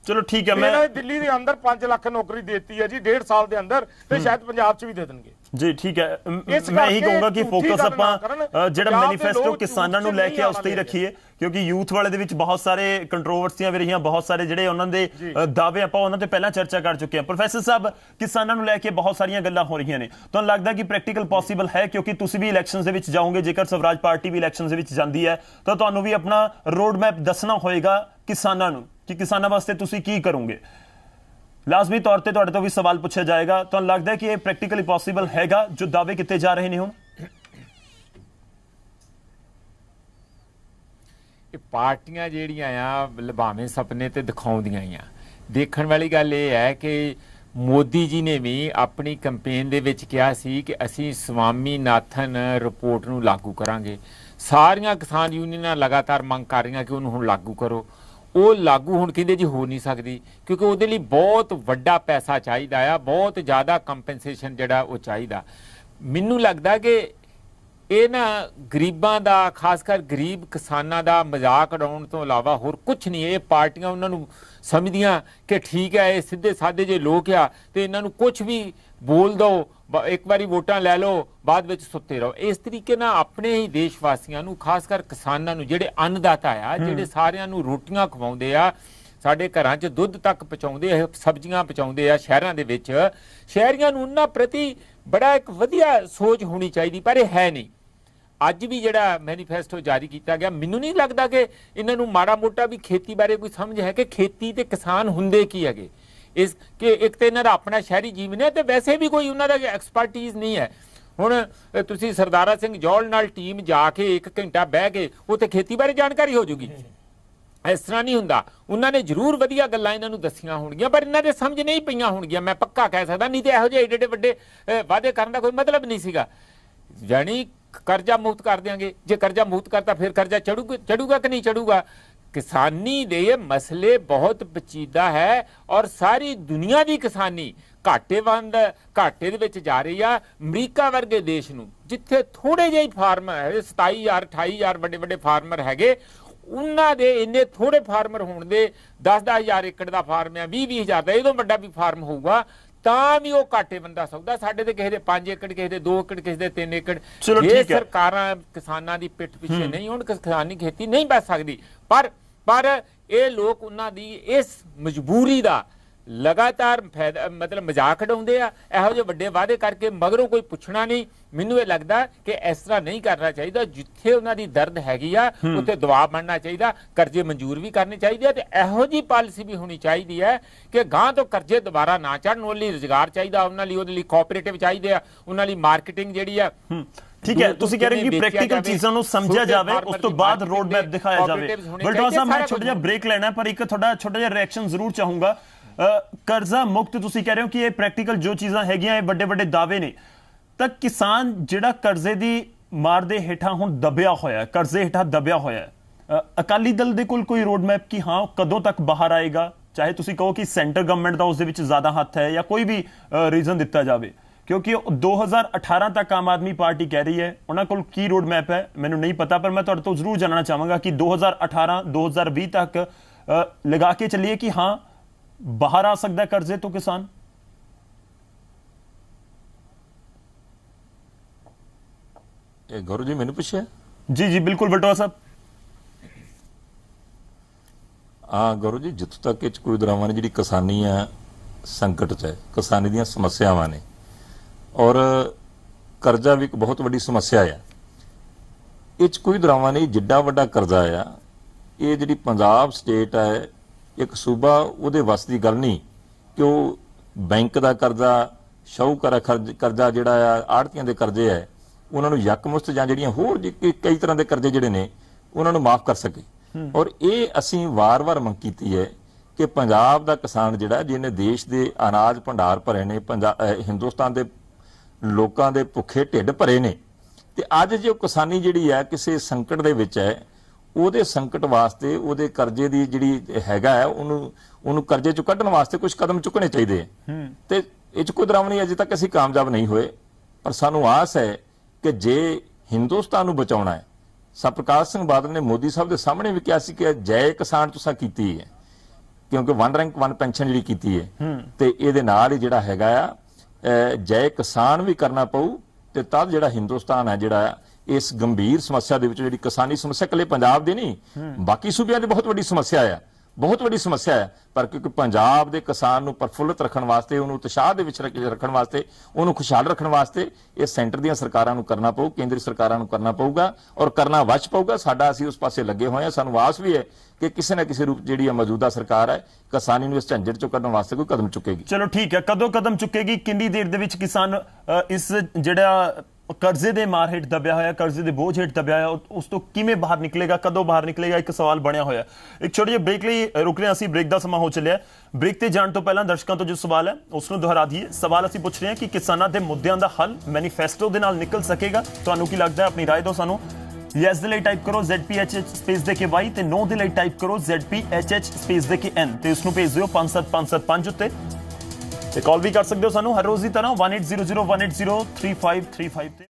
Speaker 2: ਚਲੋ ਠੀਕ ਹੈ ਮੈਂ ਦਿੱਲੀ ਦੇ ਅੰਦਰ 5 ਲੱਖ ਨੌਕਰੀ ਦਿੱਤੀ ਹੈ ਜੀ 1.5 ਸਾਲ ਦੇ ਅੰਦਰ ਤੇ ਸ਼ਾਇਦ ਪੰਜਾਬ 'ਚ ਵੀ ਦੇ ਦੇਣਗੇ
Speaker 1: ਜੀ ਠੀਕ ਹੈ ਮੈਂ ਇਹੀ ਕਹੂੰਗਾ ਕਿ ਫੋਕਸ ਆਪਾਂ ਜਿਹੜਾ ਮੈਨੀਫੈਸਟੋ ਕਿਸਾਨਾਂ ਨੂੰ ਲੈ ਕੇ ਉਸ ਤੇ ਹੀ ਰੱਖੀਏ ਕਿਉਂਕਿ ਯੂਥ ਵਾਲੇ ਦੇ ਵਿੱਚ ਬਹੁਤ ਸਾਰੇ ਕੰਟਰੋਵਰਸੀਆਂ ਵੀ ਰਹੀਆਂ ਬਹੁਤ ਸਾਰੇ ਜਿਹੜੇ ਉਹਨਾਂ ਦੇ ਦਾਅਵੇ ਆਪਾਂ ਉਹਨਾਂ ਤੇ ਪਹਿਲਾਂ ਚਰਚਾ ਕਰ ਚੁੱਕੇ ਹਾਂ ਪ੍ਰੋਫੈਸਰ ਸਾਹਿਬ ਕਿਸਾਨਾਂ ਨੂੰ ਲੈ ਕੇ ਬਹੁਤ ਸਾਰੀਆਂ ਗੱਲਾਂ ਹੋ ਰਹੀਆਂ ਨੇ ਤੁਹਾਨੂੰ ਲੱਗਦਾ ਕਿ ਪ੍ਰੈਕਟੀਕਲ ਪੋਸੀਬਲ ਹੈ ਕਿਉਂਕਿ ਤੁਸੀਂ ਵੀ ਇਲੈਕਸ਼ਨਸ ਦੇ ਵਿੱਚ ਜਾਓਗੇ ਜੇਕਰ ਸਵਰਾਜ ਪਾਰਟੀ ਵੀ ਇਲੈਕਸ਼ਨਸ ਦੇ ਵਿੱਚ ਜਾਂਦੀ ਹੈ ਤਾਂ ਤੁਹਾਨੂੰ ਵੀ ਆਪਣਾ ਰੋਡ ਮੈਪ ਦੱਸਣਾ ਹੋਏਗਾ ਕਿਸਾਨਾਂ ਨੂੰ ਕਿ ਕਿਸਾਨਾਂ ਵਾਸਤੇ ਤੁਸੀਂ ਕੀ ਕਰੋਗੇ ਲਾਜ਼ਮੀ ਤੌਰ ਤੇ ਤੁਹਾਡੇ ਤੋਂ ਵੀ ਸਵਾਲ ਪੁੱਛਿਆ ਜਾਏਗਾ ਤੁਹਾਨੂੰ ਲੱਗਦਾ ਹੈ ਕਿ ਇਹ ਪ੍ਰੈਕਟੀਕਲੀ ਪੋਸੀਬਲ ਹੈਗਾ ਜੋ ਦਾਅਵੇ ਕੀਤੇ ਜਾ ਰਹੇ ਨੇ ਹੁਣ
Speaker 5: ਇਹ ਪਾਰਟੀਆਂ ਜਿਹੜੀਆਂ ਆ ਲਬਾਵੇਂ ਸੁਪਨੇ ਤੇ ਦਿਖਾਉਂਦੀਆਂ ਆ ਦੇਖਣ ਵਾਲੀ ਗੱਲ ਇਹ ਹੈ ਕਿ ਮੋਦੀ ਜੀ ਨੇ ਵੀ ਆਪਣੀ ਕੈਂਪੇਨ ਦੇ ਵਿੱਚ ਕਿਹਾ ਸੀ ਕਿ ਅਸੀਂ ਸਵਾਮੀ ਨਾਥਨ ਰਿਪੋਰਟ ਨੂੰ ਲਾਗੂ ਕਰਾਂਗੇ ਸਾਰੀਆਂ ਕਿਸਾਨ ਯੂਨੀਅਨਾਂ ਲਗਾਤਾਰ ਮੰਗ ਕਰ ਰਹੀਆਂ ਕਿ ਉਹਨੂੰ ਹੁਣ ਲਾਗੂ ਕਰੋ ਉਹ ਲਾਗੂ ਹੁਣ ਕਹਿੰਦੇ ਜੀ ਹੋ ਨਹੀਂ ਸਕਦੀ ਕਿਉਂਕਿ ਉਹਦੇ ਲਈ ਬਹੁਤ ਵੱਡਾ ਪੈਸਾ ਚਾਹੀਦਾ ਆ ਬਹੁਤ ਜ਼ਿਆਦਾ ਕੰਪਨਸੇਸ਼ਨ ਜਿਹੜਾ ਉਹ ਚਾਹੀਦਾ ਮੈਨੂੰ ਲੱਗਦਾ ਕਿ ਇਹਨਾਂ ਗਰੀਬਾਂ ਦਾ ਖਾਸ ਕਰ ਗਰੀਬ ਕਿਸਾਨਾਂ ਦਾ ਮਜ਼ਾਕ ਉਡਾਉਣ ਤੋਂ ਇਲਾਵਾ ਹੋਰ ਕੁਝ ਨਹੀਂ ਇਹ ਪਾਰਟੀਆਂ ਉਹਨਾਂ ਨੂੰ ਸਮਝਦੀਆਂ ਕਿ ਠੀਕ ਹੈ ਇਹ ਸਿੱਧੇ ਸਾਦੇ ਜੇ ਲੋਕ ਆ ਤੇ ਇਹਨਾਂ ਨੂੰ ਕੁਝ ਵੀ ਬੋਲ ਦਿਓ ਇੱਕ ਵਾਰੀ ਵੋਟਾਂ ਲੈ ਲਓ ਬਾਅਦ ਵਿੱਚ ਸੁੱਤੇ ਰਹੋ ਇਸ ਤਰੀਕੇ ਨਾਲ ਆਪਣੇ ਹੀ ਦੇਸ਼ ਵਾਸੀਆਂ ਨੂੰ ਖਾਸ ਕਰ ਕਿਸਾਨਾਂ ਨੂੰ ਜਿਹੜੇ ਅੰਨਦਾਤਾ ਆ ਜਿਹੜੇ ਸਾਰਿਆਂ ਨੂੰ ਰੋਟੀਆਂ ਖਵਾਉਂਦੇ ਆ ਸਾਡੇ ਘਰਾਂ 'ਚ ਦੁੱਧ ਤੱਕ ਪਹੁੰਚਾਉਂਦੇ ਆ ਸਬਜ਼ੀਆਂ ਪਹੁੰਚਾਉਂਦੇ ਆ ਸ਼ਹਿਰਾਂ ਦੇ ਵਿੱਚ ਸ਼ਹਿਰੀਆਂ ਨੂੰ ਉਹਨਾਂ ਪ੍ਰਤੀ ਬੜਾ ਇੱਕ ਵਧੀਆ ਸੋਚ ਹੋਣੀ ਚਾਹੀਦੀ ਪਰ ਇਹ ਹੈ ਨਹੀਂ ਅੱਜ ਵੀ ਜਿਹੜਾ ਮੈਨੀਫੈਸਟੋ ਜਾਰੀ ਕੀਤਾ ਗਿਆ ਮੈਨੂੰ ਨਹੀਂ ਲੱਗਦਾ ਕਿ ਇਹਨਾਂ ਨੂੰ ਮਾੜਾ ਮੋਟਾ ਵੀ ਖੇਤੀ ਬਾਰੇ ਕੋਈ ਸਮਝ ਹੈ ਕਿ ਖੇਤੀ ਤੇ ਕਿਸਾਨ ਹੁੰਦੇ ਕੀ ਹੈਗੇ ਇਸ ਕਿ ਇੱਕ ਤੇ ਇਹਨਾਂ ਦਾ ਆਪਣਾ ਸ਼ਹਿਰੀ ਜੀਵਨ ਹੈ ਤੇ ਵੈਸੇ ਵੀ ਕੋਈ ਉਹਨਾਂ ਦਾ ਐਕਸਪਰਟਾਈਜ਼ ਨਹੀਂ ਹੈ ਹੁਣ ਤੁਸੀਂ ਸਰਦਾਰਾ ਸਿੰਘ ਜੋਲ ਨਾਲ ਟੀਮ ਜਾ ਕੇ 1 ਘੰਟਾ ਬਹਿ ਕੇ ਉੱਥੇ ਖੇਤੀ ਬਾਰੇ ਜਾਣਕਾਰੀ ਹੋ ਜੂਗੀ ਇਸ ਤਰ੍ਹਾਂ ਨਹੀਂ ਹੁੰਦਾ ਉਹਨਾਂ ਨੇ ਜ਼ਰੂਰ ਵਧੀਆ ਗੱਲਾਂ ਇਹਨਾਂ ਨੂੰ ਦੱਸੀਆਂ ਹੋਣਗੀਆਂ ਪਰ ਇਹਨਾਂ ਦੇ ਸਮਝ ਨਹੀਂ ਪਈਆਂ ਹੋਣਗੀਆਂ ਮੈਂ ਪੱਕਾ ਕਹਿ ਸਕਦਾ ਨਹੀਂ ਤੇ ਇਹੋ ਜਿਹੇ ਏਡੇ ਏਡੇ ਵੱਡੇ ਵਾਅਦੇ ਕਰਨ ਦਾ ਕੋਈ ਮਤਲਬ ਨਹੀਂ ਸੀਗਾ ਜਾਨੀ ਕਰਜ਼ਾ ਮੁਕਤ ਕਰ ਦੇਾਂਗੇ ਜੇ ਕਰਜ਼ਾ ਮੁਕਤ ਕਰਤਾ ਫਿਰ ਕਰਜ਼ਾ ਚੜੂਗਾ ਚੜੂਗਾ ਕਿ ਨਹੀਂ ਚੜੂਗਾ ਕਿਸਾਨੀ ਦੇ ਇਹ ਮਸਲੇ ਬਹੁਤ ਪਚੀਦਾ ਹੈ ਔਰ ਸਾਰੀ ਦੁਨੀਆ ਦੀ ਕਿਸਾਨੀ ਘਾਟੇਵੰਦ ਘਾਟੇ ਦੇ ਵਿੱਚ ਜਾ ਰਹੀ ਆ ਅਮਰੀਕਾ ਵਰਗੇ ਦੇਸ਼ ਨੂੰ ਜਿੱਥੇ ਥੋੜੇ ਜਿਹੇ ਫਾਰਮਰ ਹੈ 27000 28000 ਵੱਡੇ ਵੱਡੇ ਫਾਰਮਰ ਹੈਗੇ ਉਹਨਾਂ ਦੇ ਇੰਨੇ ਥੋੜੇ ਫਾਰਮਰ ਹੋਣ ਦੇ 10-10000 ਏਕੜ ਦਾ ਫਾਰਮ ਹੈ 20-20000 ਦਾ ਇਹ ਤੋਂ ਵੱਡਾ ਵੀ ਫਾਰਮ ਹੋਊਗਾ ਤਾਂ ਵੀ ਉਹ ਘਾਟੇ ਬੰਦਾ ਸੌਦਾ ਸਾਡੇ ਤੇ ਕਿਸੇ ਦੇ 5 ਏਕੜ ਕਿਸੇ ਦੇ 2 ਏਕੜ ਕਿਸੇ ਦੇ 3 ਏਕੜ ਇਹ ਸਰਕਾਰਾਂ ਕਿਸਾਨਾਂ ਦੀ ਪਿੱਠ ਪਿੱਛੇ ਨਹੀਂ ਹੁਣ ਕਿਸਾਨੀ ਖੇਤੀ ਨਹੀਂ ਬਚ ਸਕਦੀ ਪਰ ਪਰ ਇਹ ਲੋਕ ਉਹਨਾਂ ਦੀ ਇਸ ਮਜਬੂਰੀ ਦਾ ਲਗਾਤਾਰ ਮਤਲਬ ਮਜ਼ਾਕ ਉਡਾਉਂਦੇ ਆ ਇਹੋ ਜਿਹੇ ਵੱਡੇ ਵਾਅਦੇ ਕਰਕੇ ਮਗਰੋਂ ਕੋਈ ਪੁੱਛਣਾ ਨਹੀਂ ਮੈਨੂੰ ਇਹ ਲੱਗਦਾ ਕਿ ਇਸ ਤਰ੍ਹਾਂ ਨਹੀਂ ਕਰਨਾ ਚਾਹੀਦਾ ਜਿੱਥੇ ਉਹਨਾਂ ਦੀ ਦਰਦ ਹੈਗੀ ਆ ਉੱਥੇ ਦਵਾ ਬਣਨਾ ਚਾਹੀਦਾ ਕਰਜ਼ੇ ਮਨਜ਼ੂਰ ਵੀ ਕਰਨੇ ਚਾਹੀਦੇ ਆ ਤੇ ਇਹੋ ਜੀ ਪਾਲਿਸੀ ਵੀ ਹੋਣੀ ਚਾਹੀਦੀ ਹੈ ਕਿ ਗਾਂ ਤੋਂ ਕਰਜ਼ੇ ਦੁਬਾਰਾ ਨਾ ਚੜਨ ਉਹਨਾਂ ਲਈ ਰੋਜ਼ਗਾਰ ਚਾਹੀਦਾ ਉਹਨਾਂ ਲਈ ਉਹਦੇ ਲਈ ਕੋਆਪਰੇਟਿਵ ਚਾਹੀਦੇ ਆ ਉਹਨਾਂ ਲਈ ਮਾਰਕੀਟਿੰਗ ਜਿਹੜੀ ਆ ਠੀਕ ਹੈ ਤੁਸੀਂ ਕਹਿ ਰਹੇ ਹੋ ਕਿ ਪ੍ਰੈਕਟੀਕਲ ਚੀਜ਼ਾਂ ਨੂੰ ਸਮਝਿਆ ਜਾਵੇ ਉਸ
Speaker 1: ਤੋਂ ਬਾਅਦ ਰੋਡ ਮੈਪ ਦਿਖਾਇਆ ਜਾਵੇ ਬਲਟਵਾ ਸਾਹਿਬ ਮੈਂ ਛੋਟਾ ਜਿਹਾ ਬ੍ਰੇਕ ਲੈਣਾ ਪਰ ਇੱਕ ਤੁਹਾਡਾ ਛੋਟਾ ਜਿਹਾ ਰਿਐਕਸ਼ਨ ਜ਼ਰੂਰ ਚਾਹੂੰਗਾ ਕਰਜ਼ਾ ਮੁਕਤ ਤੁਸੀਂ ਕਹਿ ਰਹੇ ਹੋ ਕਿ ਇਹ ਪ੍ਰੈਕਟੀਕਲ ਜੋ ਚੀਜ਼ਾਂ ਹੈਗੀਆਂ ਇਹ ਵੱਡੇ ਵੱਡੇ ਦਾਅਵੇ ਨੇ ਤਾਂ ਕਿਸਾਨ ਜਿਹੜਾ ਕਰਜ਼ੇ ਦੀ ਮਾਰ ਦੇ ਹੇਠਾਂ ਹੁਣ ਦਬਿਆ ਹੋਇਆ ਹੈ ਕਰਜ਼ੇ ਹੇਠਾਂ ਦਬਿਆ ਹੋਇਆ ਹੈ ਅਕਾਲੀ ਦਲ ਦੇ ਕੋਲ ਕੋਈ ਰੋਡ ਮੈਪ ਕਿ ਹਾਂ ਕਦੋਂ ਤੱਕ ਬਾਹਰ ਆਏਗਾ ਚਾਹੇ ਤੁਸੀਂ ਕਹੋ ਕਿ ਸੈਂਟਰ ਗਵਰਨਮੈਂਟ ਦਾ ਉਸ ਦੇ ਵਿੱਚ ਜ਼ਿਆਦਾ ਹੱਥ ਹੈ ਜਾਂ ਕੋਈ ਵੀ ਰੀਜ਼ਨ ਦਿੱਤਾ ਜਾਵੇ ਕਿਉਂਕਿ 2018 ਤੱਕ ਆਮ ਆਦਮੀ ਪਾਰਟੀ ਕਹਿ ਰਹੀ ਹੈ ਉਹਨਾਂ ਕੋਲ ਕੀ ਰੋਡ ਮੈਪ ਹੈ ਮੈਨੂੰ ਨਹੀਂ ਪਤਾ ਪਰ ਮੈਂ ਤੁਹਾਡੇ ਤੋਂ ਜ਼ਰੂਰ ਜਾਣਨਾ ਚਾਹਾਂਗਾ ਕਿ 2018 2020 ਤੱਕ ਲਗਾ ਕੇ ਚੱਲੀਏ ਕਿ ਹਾਂ ਬਾਹਰ ਆ ਸਕਦਾ ਕਰਜ਼ੇ ਤੋਂ ਕਿਸਾਨ
Speaker 4: ਇਹ ਗੁਰੂ ਜੀ ਮੈਨੂੰ
Speaker 1: ਪੁੱਛਿਆ ਜੀ ਜੀ ਬਿਲਕੁਲ ਬਟਵਾ ਸਾਹਿਬ
Speaker 4: ਆ ਗੁਰੂ ਜੀ ਜਿੱਥੋਂ ਤੱਕ ਇਹ ਕੋਈ ਦਰਾਵਾਂ ਨੇ ਜਿਹੜੀ ਕਿਸਾਨੀ ਆ ਸੰਕਟ 'ਚ ਹੈ ਕਿਸਾਨੀ ਦੀਆਂ ਸਮੱਸਿਆਵਾਂ ਨੇ ਔਰ ਕਰਜ਼ਾ ਵੀ ਇੱਕ ਬਹੁਤ ਵੱਡੀ ਸਮੱਸਿਆ ਆ ਇਹ ਚ ਕੋਈ ਦਰਾਵਾਂ ਨਹੀਂ ਜਿੱਡਾ ਵੱਡਾ ਕਰਜ਼ਾ ਆ ਇਹ ਜਿਹੜੀ ਪੰਜਾਬ ਸਟੇਟ ਹੈ ਇੱਕ ਸੂਬਾ ਉਹਦੇ ਵਸ ਦੀ ਗੱਲ ਨਹੀਂ ਕਿ ਉਹ ਬੈਂਕ ਦਾ ਕਰਜ਼ਾ ਕਰਾ ਕਰਜ਼ਾ ਜਿਹੜਾ ਆ ਆੜਤੀਆਂ ਦੇ ਕਰਜ਼ੇ ਆ ਉਹਨਾਂ ਨੂੰ ਯਕਮੁਸਤ ਜਾਂ ਜਿਹੜੀਆਂ ਹੋਰ ਕਈ ਤਰ੍ਹਾਂ ਦੇ ਕਰਜ਼ੇ ਜਿਹੜੇ ਨੇ ਉਹਨਾਂ ਨੂੰ ਮਾਫ ਕਰ ਸਕੇ ਔਰ ਇਹ ਅਸੀਂ ਵਾਰ-ਵਾਰ ਮੰਗ ਕੀਤੀ ਹੈ ਕਿ ਪੰਜਾਬ ਦਾ ਕਿਸਾਨ ਜਿਹੜਾ ਜਿਹਨੇ ਦੇਸ਼ ਦੇ ਅਨਾਜ ਭੰਡਾਰ ਭਰੇ ਨੇ ਹਿੰਦੁਸਤਾਨ ਦੇ ਲੋਕਾਂ ਦੇ ਭੁੱਖੇ ਢਿੱਡ ਭਰੇ ਨੇ ਤੇ ਅੱਜ ਜੇ ਕਿਸਾਨੀ ਜਿਹੜੀ ਹੈ ਕਿਸੇ ਸੰਕਟ ਦੇ ਵਿੱਚ ਹੈ ਉਹਦੇ ਸੰਕਟ ਵਾਸਤੇ ਉਹਦੇ ਕਰਜ਼ੇ ਦੀ ਜਿਹੜੀ ਹੈਗਾ ਉਹਨੂੰ ਉਹਨੂੰ ਕਰਜ਼ੇ ਚੋਂ ਕੱਢਣ ਵਾਸਤੇ ਕੁਝ ਕਦਮ ਚੁੱਕਣੇ ਚਾਹੀਦੇ ਹੈ ਤੇ ਇਹ ਚ ਕੋਈ ਦਰਾਮਣੀ ਅਜੇ ਤੱਕ ਅਸੀਂ ਕਾਮਯਾਬ ਨਹੀਂ ਹੋਏ ਪਰ ਸਾਨੂੰ ਆਸ ਹੈ ਕਿ ਜੇ ਹਿੰਦੁਸਤਾਨ ਨੂੰ ਬਚਾਉਣਾ ਹੈ ਸਪ੍ਰਕਾਸ਼ ਸਿੰਘ ਬਾਦਲ ਨੇ ਮੋਦੀ ਸਾਹਿਬ ਦੇ ਸਾਹਮਣੇ ਵੀ ਕਿਹਾ ਸੀ ਕਿ ਜੈ ਕਿਸਾਨ ਤੁਸੀਂ ਕੀਤੀ ਹੈ ਕਿਉਂਕਿ ਵਨ ਰੈਂਕ ਵਨ ਪੈਨਸ਼ਨ ਜਿਹੜੀ ਕੀਤੀ ਹੈ ਤੇ ਇਹਦੇ ਨਾਲ ਹੀ ਜਿਹੜਾ ਹੈਗਾ ਆ ਜੈ ਕਿਸਾਨ ਵੀ ਕਰਨਾ ਪਊ ਤੇ ਤਦ ਜਿਹੜਾ ਹਿੰਦੁਸਤਾਨ ਹੈ ਜਿਹੜਾ ਇਸ ਗੰਭੀਰ ਸਮੱਸਿਆ ਦੇ ਵਿੱਚ ਜਿਹੜੀ ਕਿਸਾਨੀ ਸਮੱਸਿਆ ਕੱਲੇ ਪੰਜਾਬ ਦੀ ਨਹੀਂ ਬਾਕੀ ਸੂਬਿਆਂ ਦੀ ਬਹੁਤ ਵੱਡੀ ਸਮੱਸਿਆ ਹੈ ਬਹੁਤ ਵੱਡੀ ਸਮੱਸਿਆ ਹੈ ਪਰ ਕਿਉਂਕਿ ਪੰਜਾਬ ਦੇ ਕਿਸਾਨ ਨੂੰ ਪਰਫੁੱਲਤ ਰੱਖਣ ਵਾਸਤੇ ਉਹਨੂੰ ਉਤਸ਼ਾਹ ਦੇ ਵਿੱਚ ਰੱਖਣ ਵਾਸਤੇ ਉਹਨੂੰ ਖੁਸ਼ਹਾਲ ਰੱਖਣ ਵਾਸਤੇ ਇਹ ਸੈਂਟਰ ਦੀਆਂ ਸਰਕਾਰਾਂ ਨੂੰ ਕਰਨਾ ਪਊ ਕੇਂਦਰੀ ਸਰਕਾਰਾਂ ਨੂੰ ਕਰਨਾ ਪਊਗਾ ਔਰ ਕਰਨਾ ਵਾਚ ਪਊਗਾ ਸਾਡਾ ਅਸੀਂ ਉਸ ਪਾਸੇ ਲੱਗੇ ਹੋਏ ਹਾਂ ਸਾਨੂੰ ਆਸ ਵੀ ਹੈ ਕਿ ਕਿਸੇ ਨਾ ਕਿਸੇ ਰੂਪ ਜਿਹੜੀ ਮੌਜੂਦਾ ਸਰਕਾਰ ਹੈ ਕਿਸਾਨੀ ਨੂੰ ਇਸ ਝੰਜਟ ਚੋਂ ਕੱਢਣ ਵਾਸਤੇ ਕੋਈ ਕਦਮ ਚੁੱਕੇਗੀ
Speaker 1: ਚਲੋ ਠੀਕ ਹੈ ਕਦੋਂ ਕਦਮ ਚੁੱਕੇਗੀ ਕਿੰਨੀ ਦੇਰ ਦੇ ਵਿੱਚ ਕਿਸਾਨ ਇਸ ਜਿਹੜਾ ਕਰਜ਼ੇ ਦੇ ਮਾਰ ਹੇਠ ਦਬਿਆ ਹੋਇਆ ਕਰਜ਼ੇ ਦੇ ਬੋਝ ਹੇਠ ਦਬਿਆ ਹੋਇਆ ਉਸ ਤੋਂ ਕਿਵੇਂ ਬਾਹਰ ਨਿਕਲੇਗਾ ਕਦੋਂ ਬਾਹਰ ਨਿਕਲੇਗਾ ਇੱਕ ਸਵਾਲ ਬਣਿਆ ਹੋਇਆ ਇੱਕ ਛੋਟੀ ਜਿਹੀ ਬ੍ਰੇਕ ਲਈ ਰੁਕ ਰਹੇ ਅਸੀਂ ਬ੍ਰੇਕ ਦਾ ਸਮਾਂ ਹੋ ਚੱਲਿਆ ਬ੍ਰੇਕ ਤੇ ਜਾਣ ਤੋਂ ਪਹਿਲਾਂ ਦਰਸ਼ਕਾਂ ਤੋਂ ਜੋ ਸਵਾਲ ਹੈ ਉਸ ਨੂੰ ਦੁਹਰਾ ਦਈਏ ਸਵਾਲ ਅਸੀਂ ਪੁੱਛ ਰਹੇ ਹਾਂ ਕਿ ਕਿਸਾਨਾਂ ਦੇ ਮੁੱਦਿਆਂ ਦਾ ਹੱਲ ਮੈਨੀਫੈਸਟੋ ਦੇ ਨਾਲ ਨਿਕਲ ਸਕੇਗਾ ਤੁਹਾਨੂੰ ਕੀ ਲੱਗਦਾ ਹੈ ਆਪਣੀ رائے ਦਿਓ ਸਾਨੂੰ ਯੈਸ ਦੇ ਲਈ ਟਾਈਪ ਕਰੋ ZPHH ਸਪੇਸ ਦੇ ਕੇ Y ਤੇ ਨੋ ਦੇ ਲਈ ਟਾਈਪ ਕਰੋ ZPHH ਸਪੇਸ ਦੇ ਕੇ N ਤੇ ਇਸ ਨੂੰ ਭੇਜ ਦਿਓ 57575 ਉੱਤੇ ਤੇ ਕਾਲ ਵੀ ਕਰ ਸਕਦੇ ਹੋ ਸਾਨੂੰ ਹਰ ਰੋਜ਼ ਦੀ ਤਰ੍ਹਾਂ ਤੇ